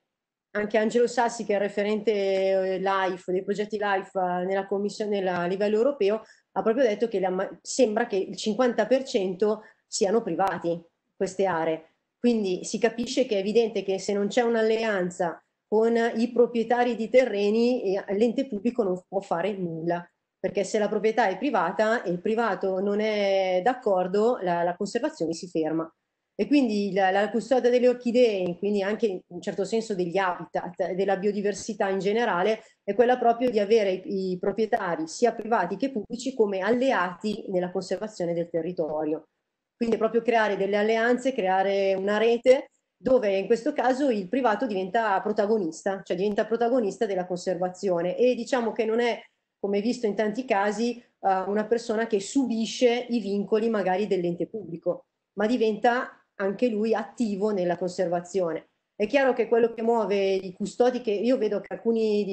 anche Angelo Sassi, che è il referente eh, LIFE, dei progetti LIFE nella commissione a livello europeo, ha proprio detto che sembra che il 50% siano privati queste aree. Quindi si capisce che è evidente che se non c'è un'alleanza con i proprietari di terreni eh, l'ente pubblico non può fare nulla, perché se la proprietà è privata e il privato non è d'accordo la, la conservazione si ferma. E quindi la, la custodia delle orchidee, quindi anche in un certo senso degli habitat, e della biodiversità in generale, è quella proprio di avere i, i proprietari, sia privati che pubblici, come alleati nella conservazione del territorio. Quindi proprio creare delle alleanze, creare una rete dove in questo caso il privato diventa protagonista, cioè diventa protagonista della conservazione e diciamo che non è, come visto in tanti casi, eh, una persona che subisce i vincoli magari dell'ente pubblico, ma diventa anche lui attivo nella conservazione. È chiaro che quello che muove i custodi, che io vedo che alcuni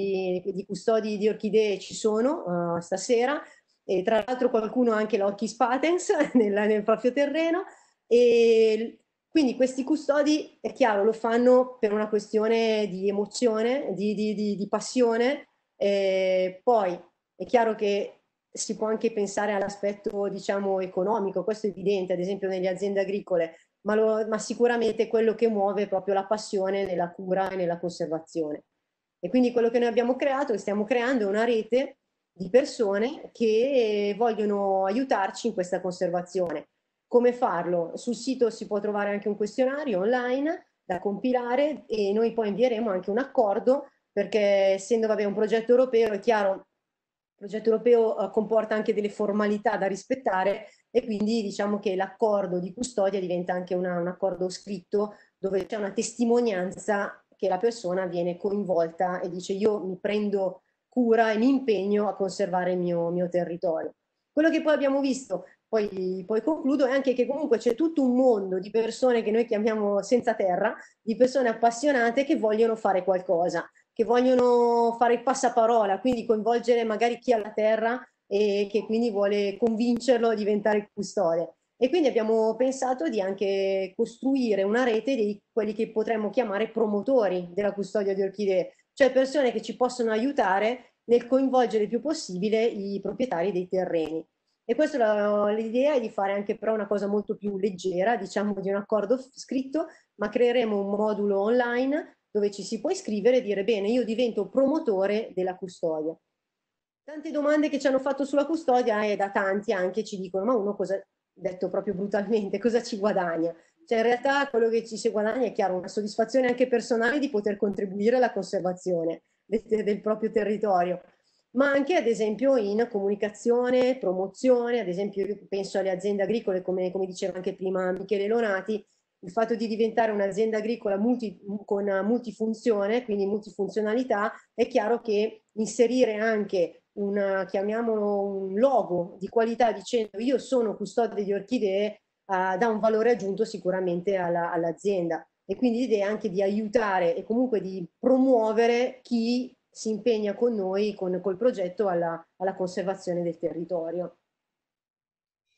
di, di custodi di orchidee ci sono uh, stasera, e tra l'altro qualcuno ha anche l'Orchis Patens nel, nel proprio terreno, e quindi questi custodi, è chiaro, lo fanno per una questione di emozione, di, di, di, di passione. E poi è chiaro che si può anche pensare all'aspetto, diciamo, economico, questo è evidente, ad esempio nelle aziende agricole ma, lo, ma sicuramente quello che muove è proprio la passione nella cura e nella conservazione. E quindi quello che noi abbiamo creato, che stiamo creando, è una rete di persone che vogliono aiutarci in questa conservazione. Come farlo? Sul sito si può trovare anche un questionario online da compilare e noi poi invieremo anche un accordo perché essendo vabbè, un progetto europeo è chiaro il progetto europeo eh, comporta anche delle formalità da rispettare e quindi diciamo che l'accordo di custodia diventa anche una, un accordo scritto dove c'è una testimonianza che la persona viene coinvolta e dice io mi prendo cura e mi impegno a conservare il mio, mio territorio. Quello che poi abbiamo visto, poi, poi concludo, è anche che comunque c'è tutto un mondo di persone che noi chiamiamo senza terra, di persone appassionate che vogliono fare qualcosa che vogliono fare il passaparola, quindi coinvolgere magari chi ha la terra e che quindi vuole convincerlo a diventare il custode. E quindi abbiamo pensato di anche costruire una rete di quelli che potremmo chiamare promotori della custodia di orchidee, cioè persone che ci possono aiutare nel coinvolgere il più possibile i proprietari dei terreni. E questa l'idea è di fare anche però una cosa molto più leggera, diciamo di un accordo scritto, ma creeremo un modulo online dove ci si può iscrivere e dire bene, io divento promotore della custodia. Tante domande che ci hanno fatto sulla custodia e da tanti anche ci dicono ma uno cosa, detto proprio brutalmente, cosa ci guadagna? Cioè in realtà quello che ci si guadagna è chiaro, una soddisfazione anche personale di poter contribuire alla conservazione del, del proprio territorio, ma anche ad esempio in comunicazione, promozione, ad esempio io penso alle aziende agricole come, come diceva anche prima Michele Lonati, il fatto di diventare un'azienda agricola multi, con multifunzione, quindi multifunzionalità, è chiaro che inserire anche una, chiamiamolo un logo di qualità dicendo io sono custode di orchidee uh, dà un valore aggiunto sicuramente all'azienda all e quindi l'idea è anche di aiutare e comunque di promuovere chi si impegna con noi, con, col progetto alla, alla conservazione del territorio.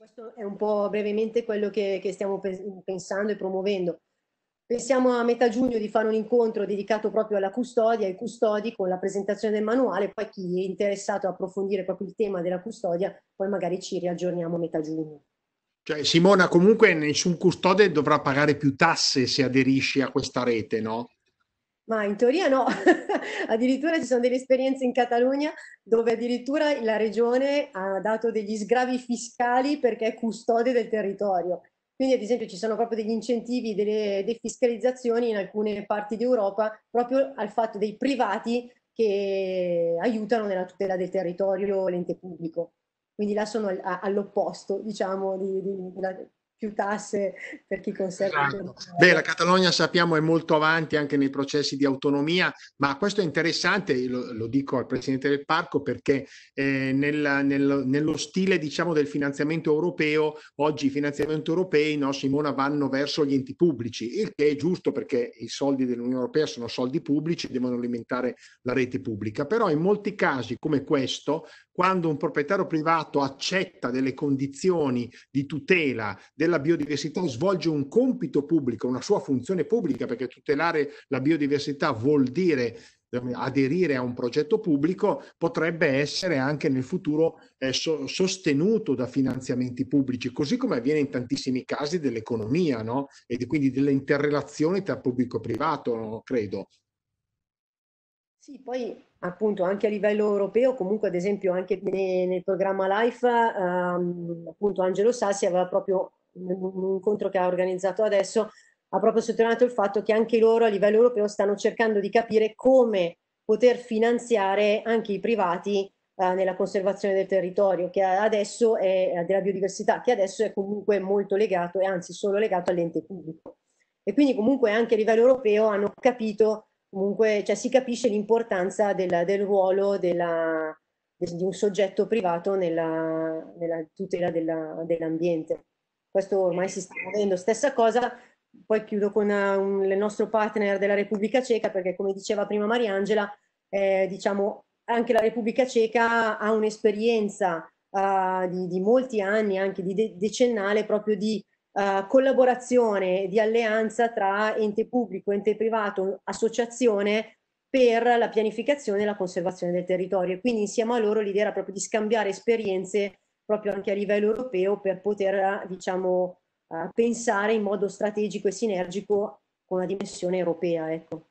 Questo è un po' brevemente quello che, che stiamo pensando e promuovendo. Pensiamo a metà giugno di fare un incontro dedicato proprio alla custodia, ai custodi, con la presentazione del manuale, poi chi è interessato a approfondire proprio il tema della custodia, poi magari ci riaggiorniamo a metà giugno. Cioè, Simona, comunque nessun custode dovrà pagare più tasse se aderisci a questa rete, no? Ma in teoria no, addirittura ci sono delle esperienze in Catalogna dove addirittura la regione ha dato degli sgravi fiscali perché è custode del territorio. Quindi ad esempio ci sono proprio degli incentivi, delle defiscalizzazioni in alcune parti d'Europa proprio al fatto dei privati che aiutano nella tutela del territorio l'ente pubblico. Quindi là sono all'opposto, diciamo, di, di, di, più tasse per chi conserva. Esatto. Beh, la Catalogna sappiamo è molto avanti anche nei processi di autonomia, ma questo è interessante, lo, lo dico al Presidente del Parco, perché eh, nella, nel, nello stile diciamo, del finanziamento europeo, oggi i finanziamenti europei, no, Simona, vanno verso gli enti pubblici, il che è giusto perché i soldi dell'Unione Europea sono soldi pubblici, e devono alimentare la rete pubblica, però in molti casi come questo, quando un proprietario privato accetta delle condizioni di tutela, della biodiversità svolge un compito pubblico, una sua funzione pubblica, perché tutelare la biodiversità vuol dire ehm, aderire a un progetto pubblico potrebbe essere anche nel futuro eh, sostenuto da finanziamenti pubblici, così come avviene in tantissimi casi dell'economia no? e quindi delle interrelazioni tra pubblico e privato, no? credo. Sì, poi appunto anche a livello europeo, comunque ad esempio anche nel, nel programma LIFE, ehm, appunto Angelo Sassi aveva proprio un incontro che ha organizzato adesso, ha proprio sottolineato il fatto che anche loro a livello europeo stanno cercando di capire come poter finanziare anche i privati eh, nella conservazione del territorio che adesso è eh, della biodiversità, che adesso è comunque molto legato e anzi solo legato all'ente pubblico. E quindi comunque anche a livello europeo hanno capito, comunque, cioè si capisce l'importanza del, del, ruolo della, di un soggetto privato nella, nella tutela dell'ambiente. Dell questo ormai si sta muovendo. Stessa cosa, poi chiudo con uh, un, il nostro partner della Repubblica Ceca, perché come diceva prima Mariangela, eh, diciamo, anche la Repubblica Ceca ha un'esperienza uh, di, di, molti anni, anche di de decennale, proprio di uh, collaborazione, di alleanza tra ente pubblico, ente privato, associazione per la pianificazione e la conservazione del territorio. Quindi insieme a loro l'idea era proprio di scambiare esperienze proprio anche a livello europeo per poter diciamo, eh, pensare in modo strategico e sinergico con la dimensione europea. Ecco.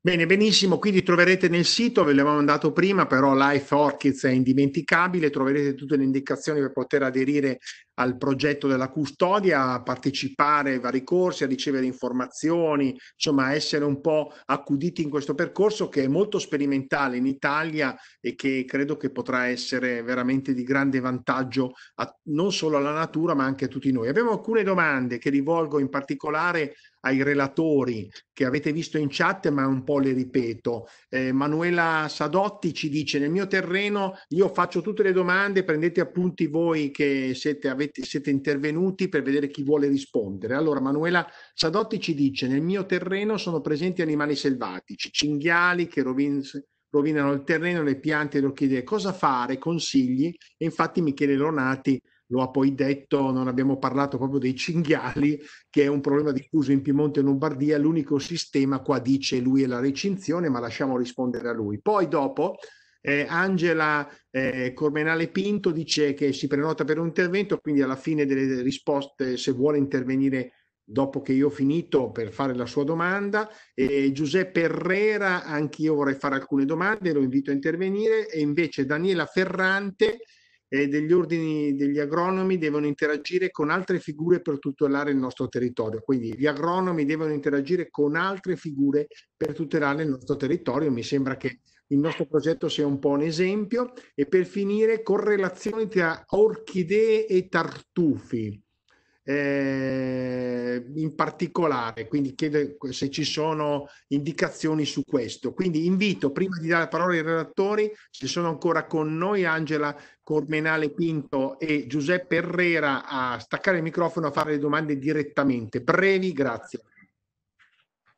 Bene, benissimo, quindi troverete nel sito, ve l'avevo mandato prima, però Life Orchids è indimenticabile, troverete tutte le indicazioni per poter aderire al progetto della custodia, a partecipare ai vari corsi, a ricevere informazioni, insomma essere un po' accuditi in questo percorso che è molto sperimentale in Italia e che credo che potrà essere veramente di grande vantaggio a, non solo alla natura ma anche a tutti noi. Abbiamo alcune domande che rivolgo in particolare ai relatori che avete visto in chat, ma un po' le ripeto. Eh, Manuela Sadotti ci dice: Nel mio terreno io faccio tutte le domande, prendete appunti voi che siete, avete avete, siete intervenuti per vedere chi vuole rispondere. Allora, Manuela Sadotti ci dice, nel mio terreno sono presenti animali selvatici, cinghiali che rovin rovinano il terreno, le piante, le orchidee. Cosa fare? Consigli? E infatti Michele Lonati lo ha poi detto, non abbiamo parlato proprio dei cinghiali, che è un problema diffuso in Piemonte e Lombardia, l'unico sistema qua dice lui è la recinzione, ma lasciamo rispondere a lui. Poi dopo eh, Angela eh, Cormenale Pinto dice che si prenota per un intervento, quindi alla fine delle risposte, se vuole intervenire dopo che io ho finito per fare la sua domanda. Eh, Giuseppe Herrera, anch'io vorrei fare alcune domande, lo invito a intervenire. E invece Daniela Ferrante eh, degli ordini degli agronomi devono interagire con altre figure per tutelare il nostro territorio. Quindi gli agronomi devono interagire con altre figure per tutelare il nostro territorio. Mi sembra che il nostro progetto sia un po' un esempio e per finire correlazioni tra orchidee e tartufi. Eh, in particolare, quindi chiedo se ci sono indicazioni su questo. Quindi invito, prima di dare la parola ai relatori, ci sono ancora con noi Angela Cormenale Pinto e Giuseppe Herrera a staccare il microfono a fare le domande direttamente. Brevi, grazie.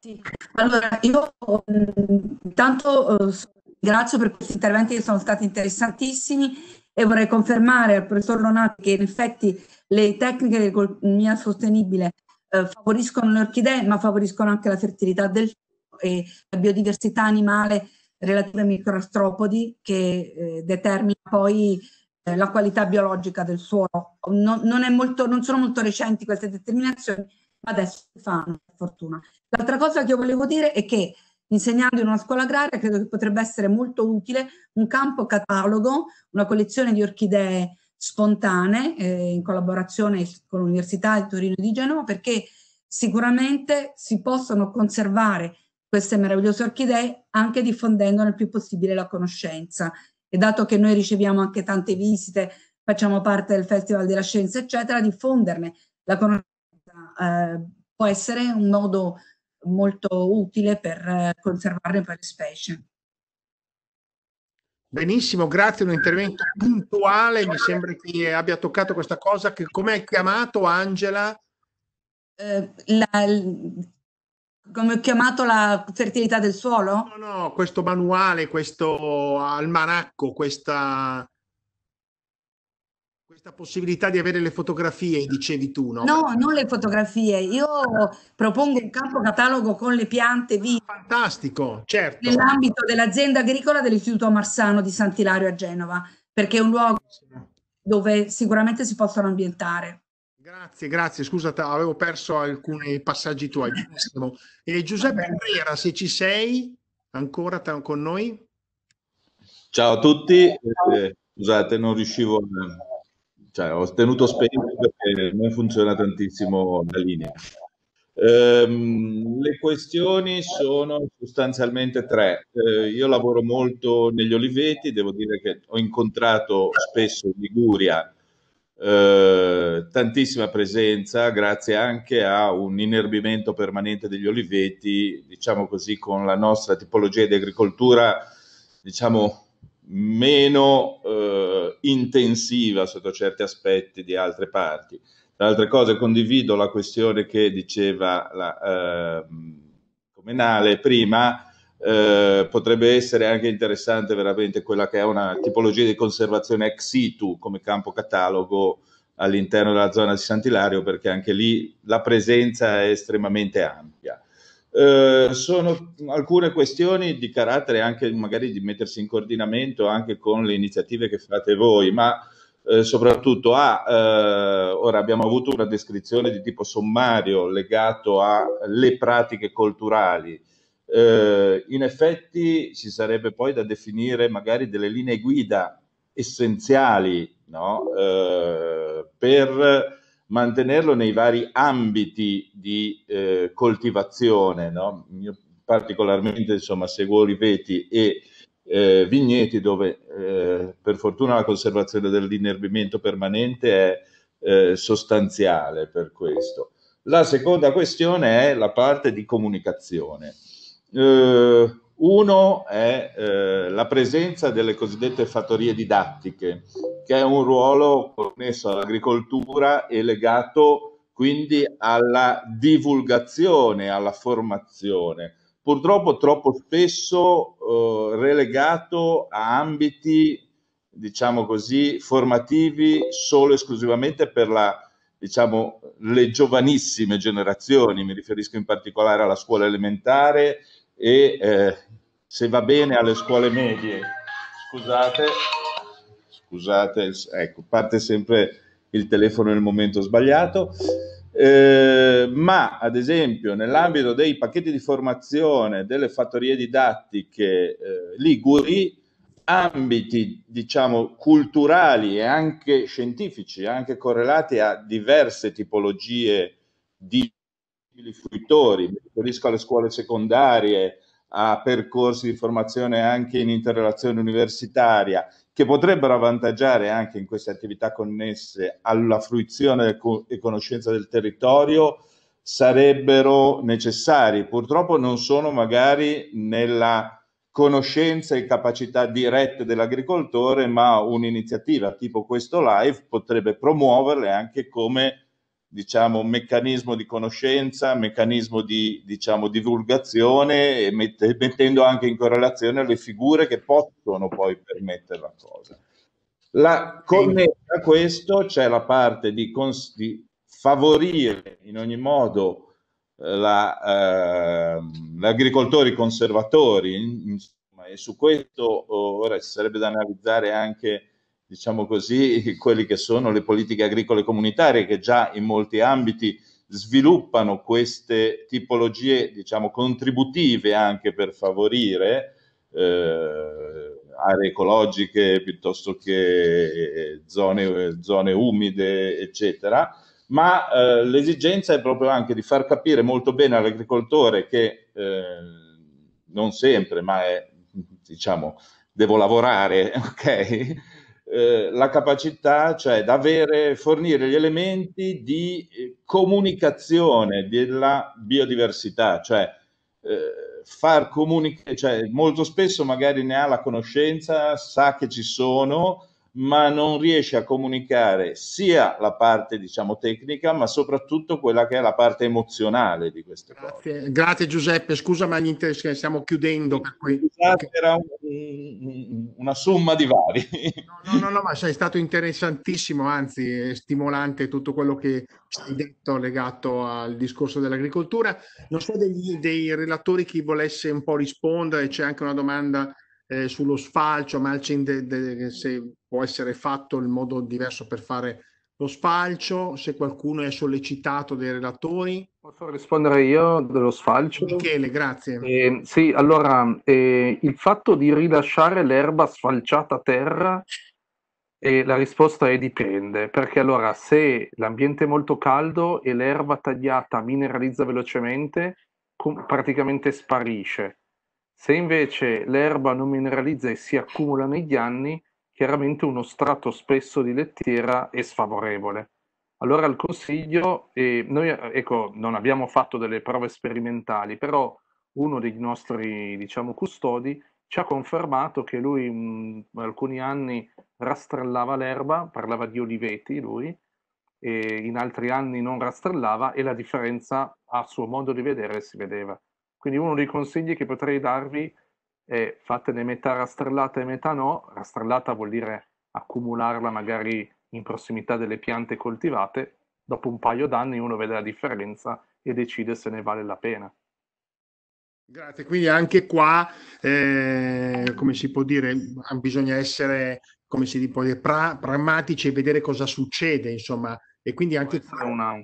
Sì. Allora, io mm, intanto eh, sono ringrazio per questi interventi che sono stati interessantissimi e vorrei confermare al professor Lonati che in effetti le tecniche di economia sostenibile eh, favoriscono le orchidee ma favoriscono anche la fertilità del suolo e la biodiversità animale relativa ai microastropodi che eh, determina poi eh, la qualità biologica del suolo. Non, non, molto, non sono molto recenti queste determinazioni, ma adesso si fanno, per fortuna. L'altra cosa che io volevo dire è che Insegnando in una scuola agraria credo che potrebbe essere molto utile un campo catalogo, una collezione di orchidee spontanee eh, in collaborazione con l'Università di Torino e di Genova perché sicuramente si possono conservare queste meravigliose orchidee anche diffondendone il più possibile la conoscenza. E dato che noi riceviamo anche tante visite, facciamo parte del Festival della Scienza, eccetera, diffonderne la conoscenza eh, può essere un modo molto utile per eh, conservarne poi le specie. Benissimo, grazie, un intervento puntuale, mi sembra che abbia toccato questa cosa, come hai chiamato Angela? Eh, la, come ho chiamato la fertilità del suolo? No, no, questo manuale, questo almanacco, questa possibilità di avere le fotografie, dicevi tu, no? No, non le fotografie. Io propongo un campo catalogo con le piante vive. Fantastico, certo. Nell'ambito dell'azienda agricola dell'Istituto Marsano di Sant'Ilario a Genova, perché è un luogo dove sicuramente si possono ambientare. Grazie, grazie. Scusa, avevo perso alcuni passaggi tuoi. E Giuseppe Andrea, se ci sei ancora con noi. Ciao a tutti. Eh, scusate, non riuscivo a cioè, ho tenuto spento perché non funziona tantissimo la linea. Ehm, le questioni sono sostanzialmente tre. Eh, io lavoro molto negli oliveti, devo dire che ho incontrato spesso in Liguria eh, tantissima presenza, grazie anche a un inerbimento permanente degli oliveti, diciamo così, con la nostra tipologia di agricoltura, diciamo meno eh, intensiva sotto certi aspetti di altre parti. Tra altre cose condivido la questione che diceva la eh, Comenale prima, eh, potrebbe essere anche interessante veramente quella che è una tipologia di conservazione ex situ come campo catalogo all'interno della zona di Sant'Ilario perché anche lì la presenza è estremamente ampia. Eh, sono alcune questioni di carattere anche magari di mettersi in coordinamento anche con le iniziative che fate voi, ma eh, soprattutto a, ah, eh, ora abbiamo avuto una descrizione di tipo sommario legato alle pratiche culturali. Eh, in effetti ci sarebbe poi da definire magari delle linee guida essenziali no? Eh, per mantenerlo nei vari ambiti di eh, coltivazione, no? Io particolarmente insomma, seguo oliveti e eh, vigneti dove eh, per fortuna la conservazione dell'innervimento permanente è eh, sostanziale per questo. La seconda questione è la parte di comunicazione. Eh, uno è eh, la presenza delle cosiddette fattorie didattiche, che è un ruolo connesso all'agricoltura e legato quindi alla divulgazione, alla formazione, purtroppo troppo spesso eh, relegato a ambiti, diciamo così, formativi solo e esclusivamente per la diciamo, le giovanissime generazioni, mi riferisco in particolare alla scuola elementare e eh, se va bene alle scuole medie, scusate, scusate, ecco, parte sempre il telefono nel momento sbagliato, eh, ma ad esempio nell'ambito dei pacchetti di formazione delle fattorie didattiche eh, liguri, ambiti diciamo culturali e anche scientifici, anche correlati a diverse tipologie di possibili fruitori, mi riferisco alle scuole secondarie, a percorsi di formazione anche in interrelazione universitaria, che potrebbero avvantaggiare anche in queste attività connesse alla fruizione e conoscenza del territorio, sarebbero necessari. Purtroppo non sono magari nella conoscenza e capacità dirette dell'agricoltore, ma un'iniziativa tipo questo live potrebbe promuoverle anche come diciamo, meccanismo di conoscenza, meccanismo di diciamo, divulgazione, e mette, mettendo anche in correlazione le figure che possono poi permettere la cosa. La, connessa a questo c'è la parte di, cons- di favorire in ogni modo eh, la, eh, gli agricoltori conservatori, insomma, e su questo oh, ora ci sarebbe da analizzare anche diciamo così, quelle che sono le politiche agricole comunitarie che già in molti ambiti sviluppano queste tipologie, diciamo, contributive anche per favorire eh, aree ecologiche piuttosto che eh, zone, eh, zone umide, eccetera. Ma eh, l'esigenza è proprio anche di far capire molto bene all'agricoltore che eh, non sempre, ma è, diciamo, devo lavorare, ok? Eh, la capacità, cioè di fornire gli elementi di eh, comunicazione della biodiversità, cioè eh, far comunicare, cioè molto spesso magari ne ha la conoscenza, sa che ci sono, ma non riesce a comunicare sia la parte diciamo tecnica ma soprattutto quella che è la parte emozionale di queste grazie, cose. Grazie Giuseppe, scusa ma gli interessi che stiamo chiudendo. Per cui... era un, una somma di vari. No, no, no, no, ma sei stato interessantissimo, anzi stimolante tutto quello che hai detto legato al discorso dell'agricoltura. Non so degli, dei relatori chi volesse un po' rispondere, c'è anche una domanda eh, sullo sfalcio, matching de, de, se può essere fatto il modo diverso per fare lo sfalcio, se qualcuno è sollecitato dai relatori. Posso rispondere io dello sfalcio? Michele, grazie. Eh, sì, allora eh, il fatto di rilasciare l'erba sfalciata a terra, eh, la risposta è dipende, perché allora se l'ambiente è molto caldo e l'erba tagliata mineralizza velocemente, com- praticamente sparisce. Se invece l'erba non mineralizza e si accumula negli anni, chiaramente uno strato spesso di lettiera è sfavorevole. Allora il consiglio, eh, noi ecco, non abbiamo fatto delle prove sperimentali, però uno dei nostri diciamo, custodi ci ha confermato che lui mh, mm, alcuni anni rastrellava l'erba, parlava di oliveti lui, e in altri anni non rastrellava e la differenza a suo modo di vedere si vedeva. Quindi uno dei consigli che potrei darvi è fatene metà rastrellata e metà no. Rastrellata vuol dire accumularla magari in prossimità delle piante coltivate. Dopo un paio d'anni uno vede la differenza e decide se ne vale la pena. Grazie, quindi anche qua, eh, come si può dire, bisogna essere, come si può dire, pra- pragmatici e vedere cosa succede, insomma, e quindi anche qua... Una,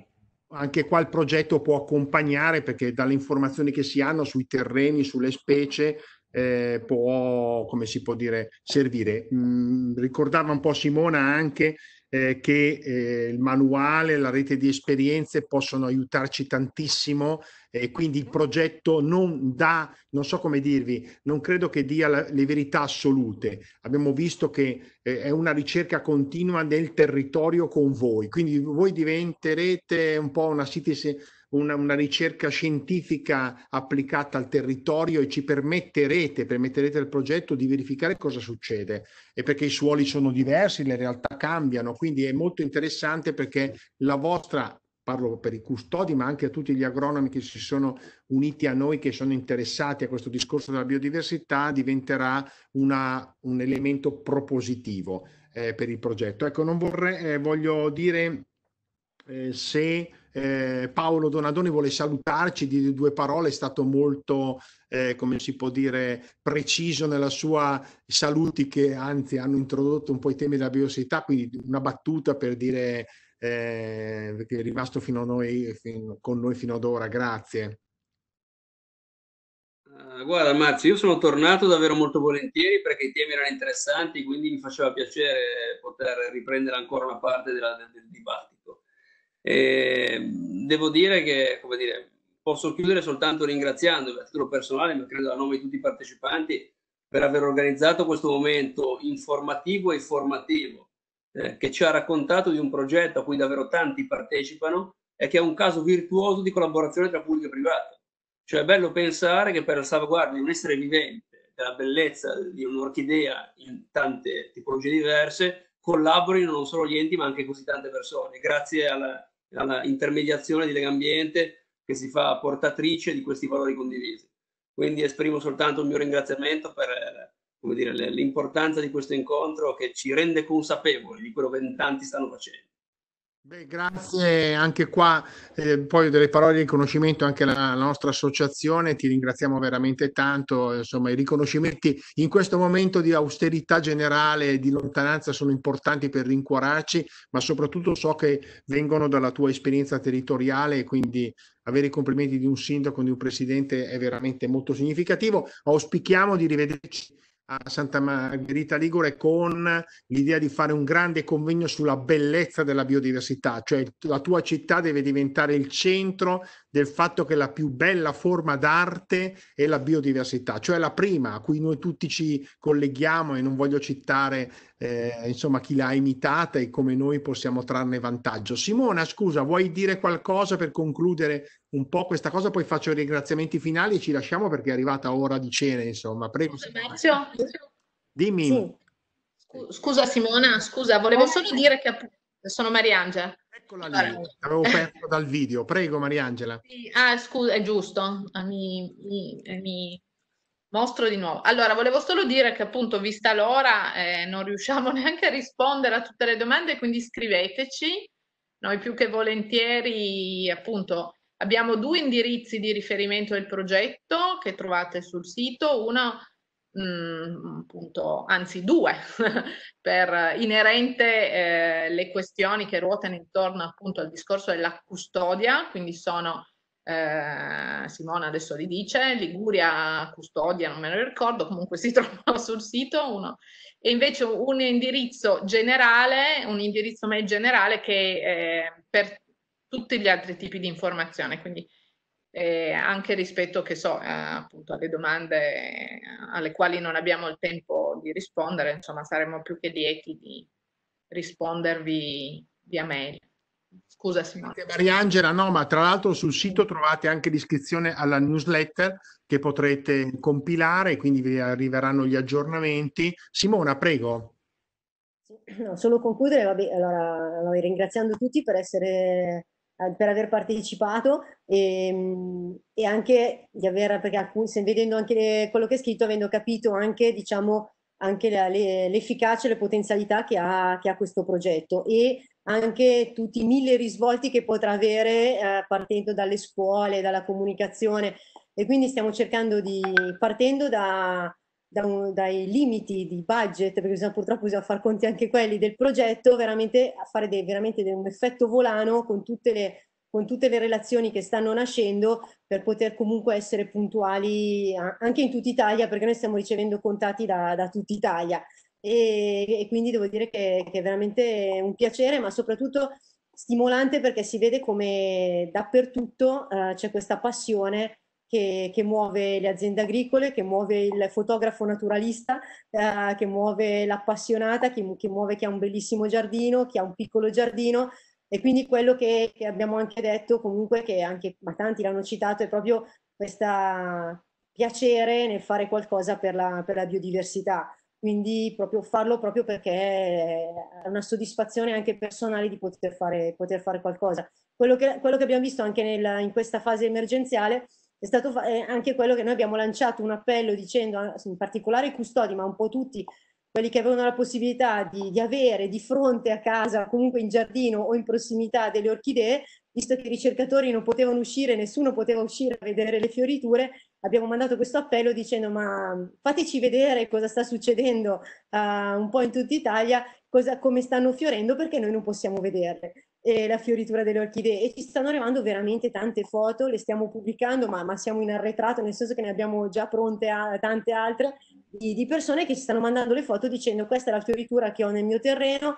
anche qua il progetto può accompagnare perché dalle informazioni che si hanno sui terreni, sulle specie, eh, può, come si può dire, servire. Mm, ricordava un po' Simona anche eh, che eh, il manuale, la rete di esperienze possono aiutarci tantissimo e quindi il progetto non dà, non so come dirvi, non credo che dia la, le verità assolute. Abbiamo visto che eh, è una ricerca continua nel territorio con voi, quindi voi diventerete un po' una citizen una, una, ricerca scientifica applicata al territorio e ci permetterete, permetterete al progetto di verificare cosa succede e perché i suoli sono diversi, le realtà cambiano, quindi è molto interessante perché la vostra parlo per i custodi, ma anche a tutti gli agronomi che si sono uniti a noi, che sono interessati a questo discorso della biodiversità, diventerà una, un elemento propositivo eh, per il progetto. Ecco, non vorrei, eh, voglio dire eh, se eh, Paolo Donadoni vuole salutarci di due parole, è stato molto, eh, come si può dire, preciso nella sua saluti che anzi hanno introdotto un po' i temi della biodiversità, quindi una battuta per dire eh, che è rimasto fino a noi, fin, con noi fino ad ora, grazie. Ah, guarda Mazzi, io sono tornato davvero molto volentieri perché i temi erano interessanti, quindi mi faceva piacere poter riprendere ancora una parte della, del, del dibattito. E devo dire che, come dire, posso chiudere soltanto ringraziando a titolo personale, ma credo a nome di tutti i partecipanti, per aver organizzato questo momento informativo e formativo eh, che ci ha raccontato di un progetto a cui davvero tanti partecipano e che è un caso virtuoso di collaborazione tra pubblico e privato. Cioè è bello pensare che per la salvaguardia di un essere vivente, della bellezza di un'orchidea in tante tipologie diverse, collaborino non solo gli enti ma anche così tante persone. Grazie alla alla intermediazione di Lega Ambiente che si fa portatrice di questi valori condivisi. Quindi esprimo soltanto il mio ringraziamento per l'importanza di questo incontro che ci rende consapevoli di quello che in tanti stanno facendo. Beh, grazie anche qua, eh, poi delle parole di riconoscimento anche alla, nostra associazione, ti ringraziamo veramente tanto, insomma i riconoscimenti in questo momento di austerità generale e di lontananza sono importanti per rincuorarci, ma soprattutto so che vengono dalla tua esperienza territoriale e quindi avere i complimenti di un sindaco, di un presidente è veramente molto significativo. Auspichiamo di rivederci a Santa Margherita Ligure con l'idea di fare un grande convegno sulla bellezza della biodiversità, cioè la tua città deve diventare il centro del fatto che la più bella forma d'arte è la biodiversità, cioè la prima a cui noi tutti ci colleghiamo e non voglio citare eh, insomma chi l'ha imitata e come noi possiamo trarne vantaggio. Simona, scusa, vuoi dire qualcosa per concludere un po' questa cosa? Poi faccio i ringraziamenti finali e ci lasciamo perché è arrivata ora di cena, insomma. Prego. Simona. Dimmi. Sì. Scusa Simona, scusa, volevo solo dire che sono Mariangela. Eccola lì, allora. avevo perso dal video. Prego Mariangela. Sì, ah, scusa, è giusto, ah, mi, mi, eh, mi, mostro di nuovo. Allora, volevo solo dire che appunto, vista l'ora, eh, non riusciamo neanche a rispondere a tutte le domande, quindi scriveteci. Noi più che volentieri, appunto, abbiamo due indirizzi di riferimento del progetto che trovate sul sito. Uno mh, mm, anzi due, per eh, inerente eh, le questioni che ruotano intorno appunto al discorso della custodia, quindi sono eh, Simona adesso li dice, Liguria custodia, non me lo ricordo, comunque si trova sul sito uno. E invece un indirizzo generale, un indirizzo mail generale che eh, per tutti gli altri tipi di informazione, quindi eh, anche rispetto che so, eh, appunto alle domande eh, alle quali non abbiamo il tempo di rispondere, insomma saremmo più che lieti di rispondervi via mail. Scusa Simone. Mariangela, no, ma tra l'altro sul sito trovate anche l'iscrizione alla newsletter che potrete compilare, quindi vi arriveranno gli aggiornamenti. Simona, prego. No, solo concludere, vabbè, allora, ringraziando tutti per essere eh, per aver partecipato e, ehm, e, anche di aver, perché alcuni, vedendo anche le, quello che è scritto, avendo capito anche, diciamo, anche l'efficacia e le potenzialità che ha, che ha, questo progetto e anche tutti i mille risvolti che potrà avere eh, partendo dalle scuole, dalla comunicazione e quindi stiamo cercando di, partendo da, da un, dai limiti di budget, perché bisogna, purtroppo bisogna far conti anche quelli del progetto, veramente a fare dei, veramente un effetto volano con tutte, le, con tutte le relazioni che stanno nascendo per poter comunque essere puntuali anche in tutta Italia, perché noi stiamo ricevendo contatti da, da tutta Italia. E, e, quindi devo dire che, che è veramente un piacere, ma soprattutto stimolante perché si vede come dappertutto eh, c'è questa passione che, che, muove le aziende agricole, che muove il fotografo naturalista, eh, che muove l'appassionata, che, che, muove chi ha un bellissimo giardino, chi ha un piccolo giardino. E quindi quello che, che abbiamo anche detto, comunque, che anche, ma tanti l'hanno citato, è proprio questo piacere nel fare qualcosa per la, per la biodiversità. Quindi proprio farlo proprio perché è una soddisfazione anche personale di poter fare, poter fare qualcosa. Quello che, quello che abbiamo visto anche nel, in questa fase emergenziale è stato eh, anche quello che noi abbiamo lanciato un appello dicendo, eh, in particolare i custodi, ma un po' tutti quelli che avevano la possibilità di, di avere di fronte a casa, comunque in giardino o in prossimità delle orchidee, visto che i ricercatori non potevano uscire, nessuno poteva uscire a vedere le fioriture, abbiamo mandato questo appello dicendo ma fateci vedere cosa sta succedendo uh, un po' in tutta Italia, cosa, come stanno fiorendo perché noi non possiamo vederle eh, la fioritura delle orchidee e ci stanno arrivando veramente tante foto, le stiamo pubblicando ma, ma siamo in arretrato nel senso che ne abbiamo già pronte a, tante altre di, di persone che ci stanno mandando le foto dicendo questa è la fioritura che ho nel mio terreno,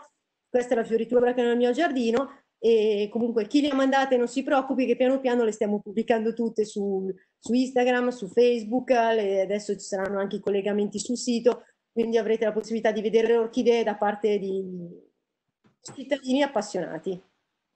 questa è la fioritura che ho nel mio giardino e comunque chi le ha mandate non si preoccupi che piano piano le stiamo pubblicando tutte su, su Instagram, su Facebook, le, adesso ci saranno anche i collegamenti sul sito, quindi avrete la possibilità di vedere le orchidee da parte di cittadini appassionati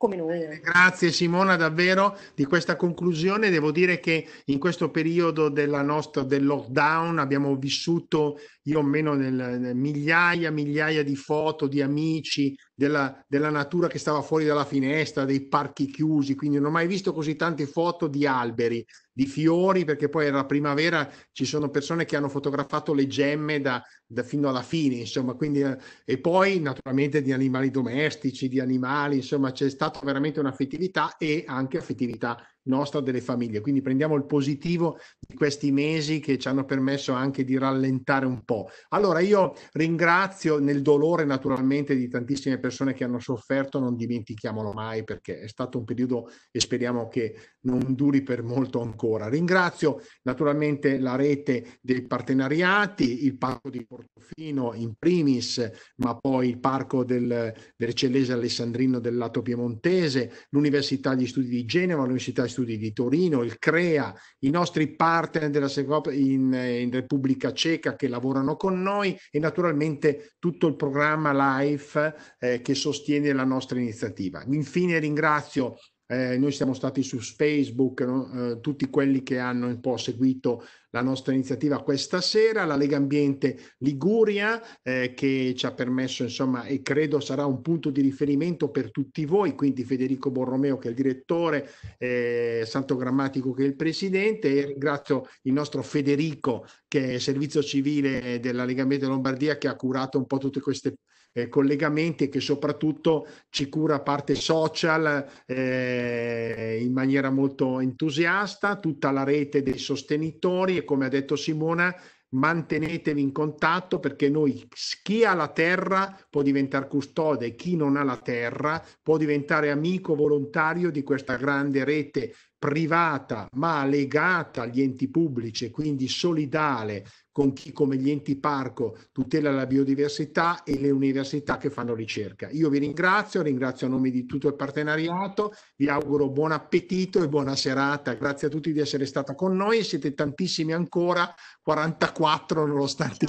come noi. Eh, grazie Simona davvero di questa conclusione. Devo dire che in questo periodo della nostra, del lockdown abbiamo vissuto, io o meno, nel, migliaia e migliaia di foto di amici, della, della natura che stava fuori dalla finestra, dei parchi chiusi, quindi non ho mai visto così tante foto di alberi, di fiori, perché poi era primavera, ci sono persone che hanno fotografato le gemme da, da fino alla fine, insomma, quindi, eh, e poi naturalmente di animali domestici, di animali, insomma, c'è stata veramente un'affettività e anche affettività nostra delle famiglie. Quindi prendiamo il positivo di questi mesi che ci hanno permesso anche di rallentare un po'. Allora io ringrazio nel dolore naturalmente di tantissime persone che hanno sofferto, non dimentichiamolo mai perché è stato un periodo e speriamo che non duri per molto ancora. Ringrazio naturalmente la rete dei partenariati, il patto di Portofino in primis, ma poi il Parco del, del Cellese Alessandrino del lato piemontese, l'Università di Studi di Genova, l'Università di Studi di Torino, il CREA, i nostri partner della Secop in, in Repubblica Ceca che lavorano con noi e naturalmente tutto il programma LIFE eh, che sostiene la nostra iniziativa. Infine ringrazio eh, noi siamo stati su Facebook, no? eh, tutti quelli che hanno un po' seguito la nostra iniziativa questa sera, la Lega Ambiente Liguria eh, che ci ha permesso insomma e credo sarà un punto di riferimento per tutti voi, quindi Federico Borromeo che è il direttore, eh, Santo Grammatico che è il presidente e ringrazio il nostro Federico che è servizio civile della Lega Ambiente Lombardia che ha curato un po' tutte queste eh, collegamenti e che soprattutto ci cura parte social eh, in maniera molto entusiasta, tutta la rete dei sostenitori e come ha detto Simona mantenetevi in contatto perché noi chi ha la terra può diventare custode chi non ha la terra può diventare amico volontario di questa grande rete privata ma legata agli enti pubblici quindi solidale con chi come gli enti parco tutela la biodiversità e le università che fanno ricerca. Io vi ringrazio, ringrazio a nome di tutto il partenariato, vi auguro buon appetito e buona serata. Grazie a tutti di essere stati con noi, siete tantissimi ancora, 44 nonostante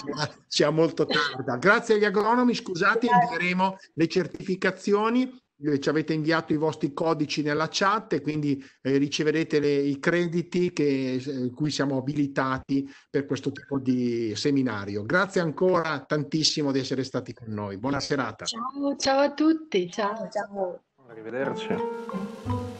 sia molto tarda. Grazie agli agronomi, scusate, invieremo le certificazioni eh, ci avete inviato i vostri codici nella chat e quindi eh, riceverete le, i crediti che, eh, cui siamo abilitati per questo tipo di seminario. Grazie ancora tantissimo di essere stati con noi. Buona serata. Ciao, ciao a tutti. Ciao, ciao. Arrivederci.